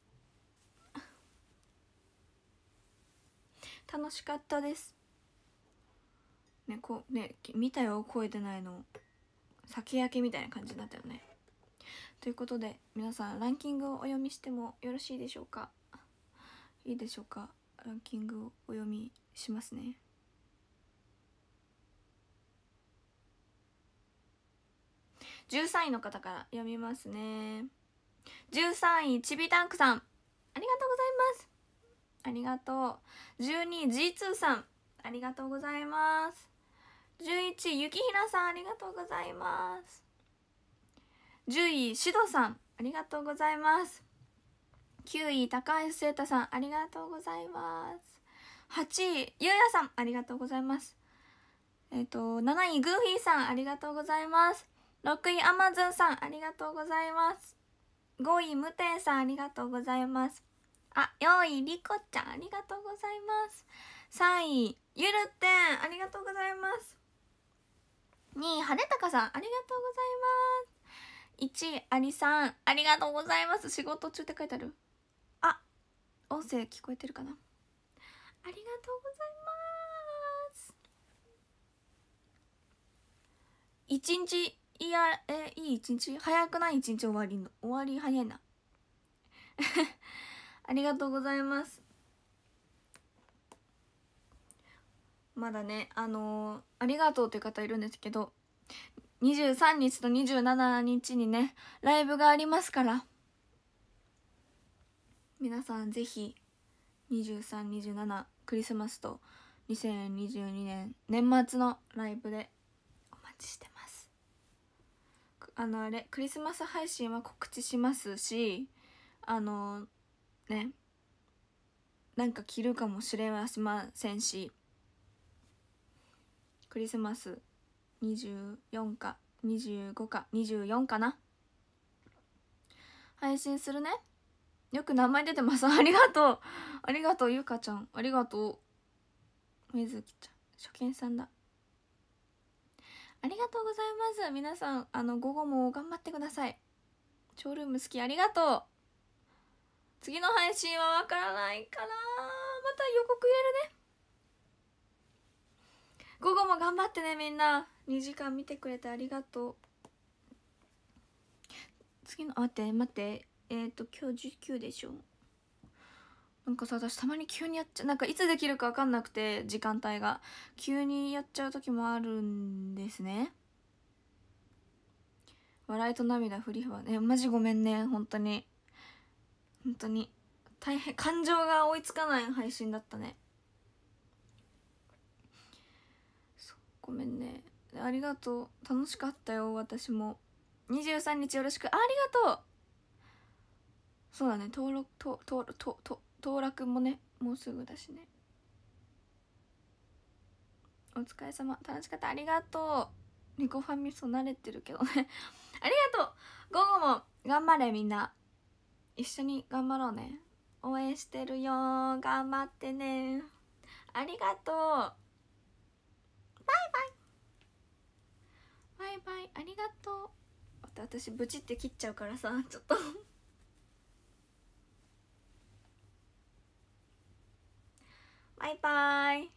楽しかったですねこね見たよ声出ないの先焼けみたいな感じになったよねということで皆さんランキングをお読みしてもよろしいでしょうかいいでしょうかランキングをお読みしますね13位の方から読みますね13位ちびたんくさんありがとうございますありがとう12位 G2 さんありがとうございます11位ゆきひなさんありがとうございます10位しどさんありがとうございます9位高橋聖太さんありがとうございます8位ゆうやさんありがとうございますえっ、ー、と7位グーフィーさんありがとうございます6位アマゾンさんありがとうございます5位ムテンさんありがとうございますあ4位リコちゃんありがとうございます3位ゆるてんありがとうございます2位羽根高さんありがとうございます1位ありさんありがとうございます仕事中って書いてあるあ音声聞こえてるかなありがとうございます一日いやえいい一日早くない一日終わりの終わり早いな ありがとうございますまだねあのー、ありがとうという方いるんですけど23日と27日にねライブがありますから皆さんぜひ2327クリスマスと2022年年末のライブでお待ちしてますあのあれクリスマス配信は告知しますしあのー、ねなんか着るかもしれませんしクリスマス24か25か24かな配信するねよく名前出てますありがとうありがとうゆかちゃんありがとうみずきちゃん初見さんだありがとうございます皆さんあの午後も頑張ってくださいショールーム好きありがとう次の配信はわからないかなまた予告入れるね午後も頑張ってねみんな2時間見てくれてありがとう次の待って待ってえっ、ー、と今日19でしょなんかさ私たまに急にやっちゃなんかいつできるか分かんなくて時間帯が急にやっちゃう時もあるんですね笑いと涙振り幅ねマジごめんね本当に本当に大変感情が追いつかない配信だったねごめんねありがとう楽しかったよ私も23日よろしくありがとうそうだね登録登録、登録もねもうすぐだしねお疲れ様楽しかったありがとうニコファミソ慣れてるけどね ありがとう午後も頑張れみんな一緒に頑張ろうね応援してるよ頑張ってねありがとうバイバイありがとう私ブチって切っちゃうからさ ちょっとバイバイ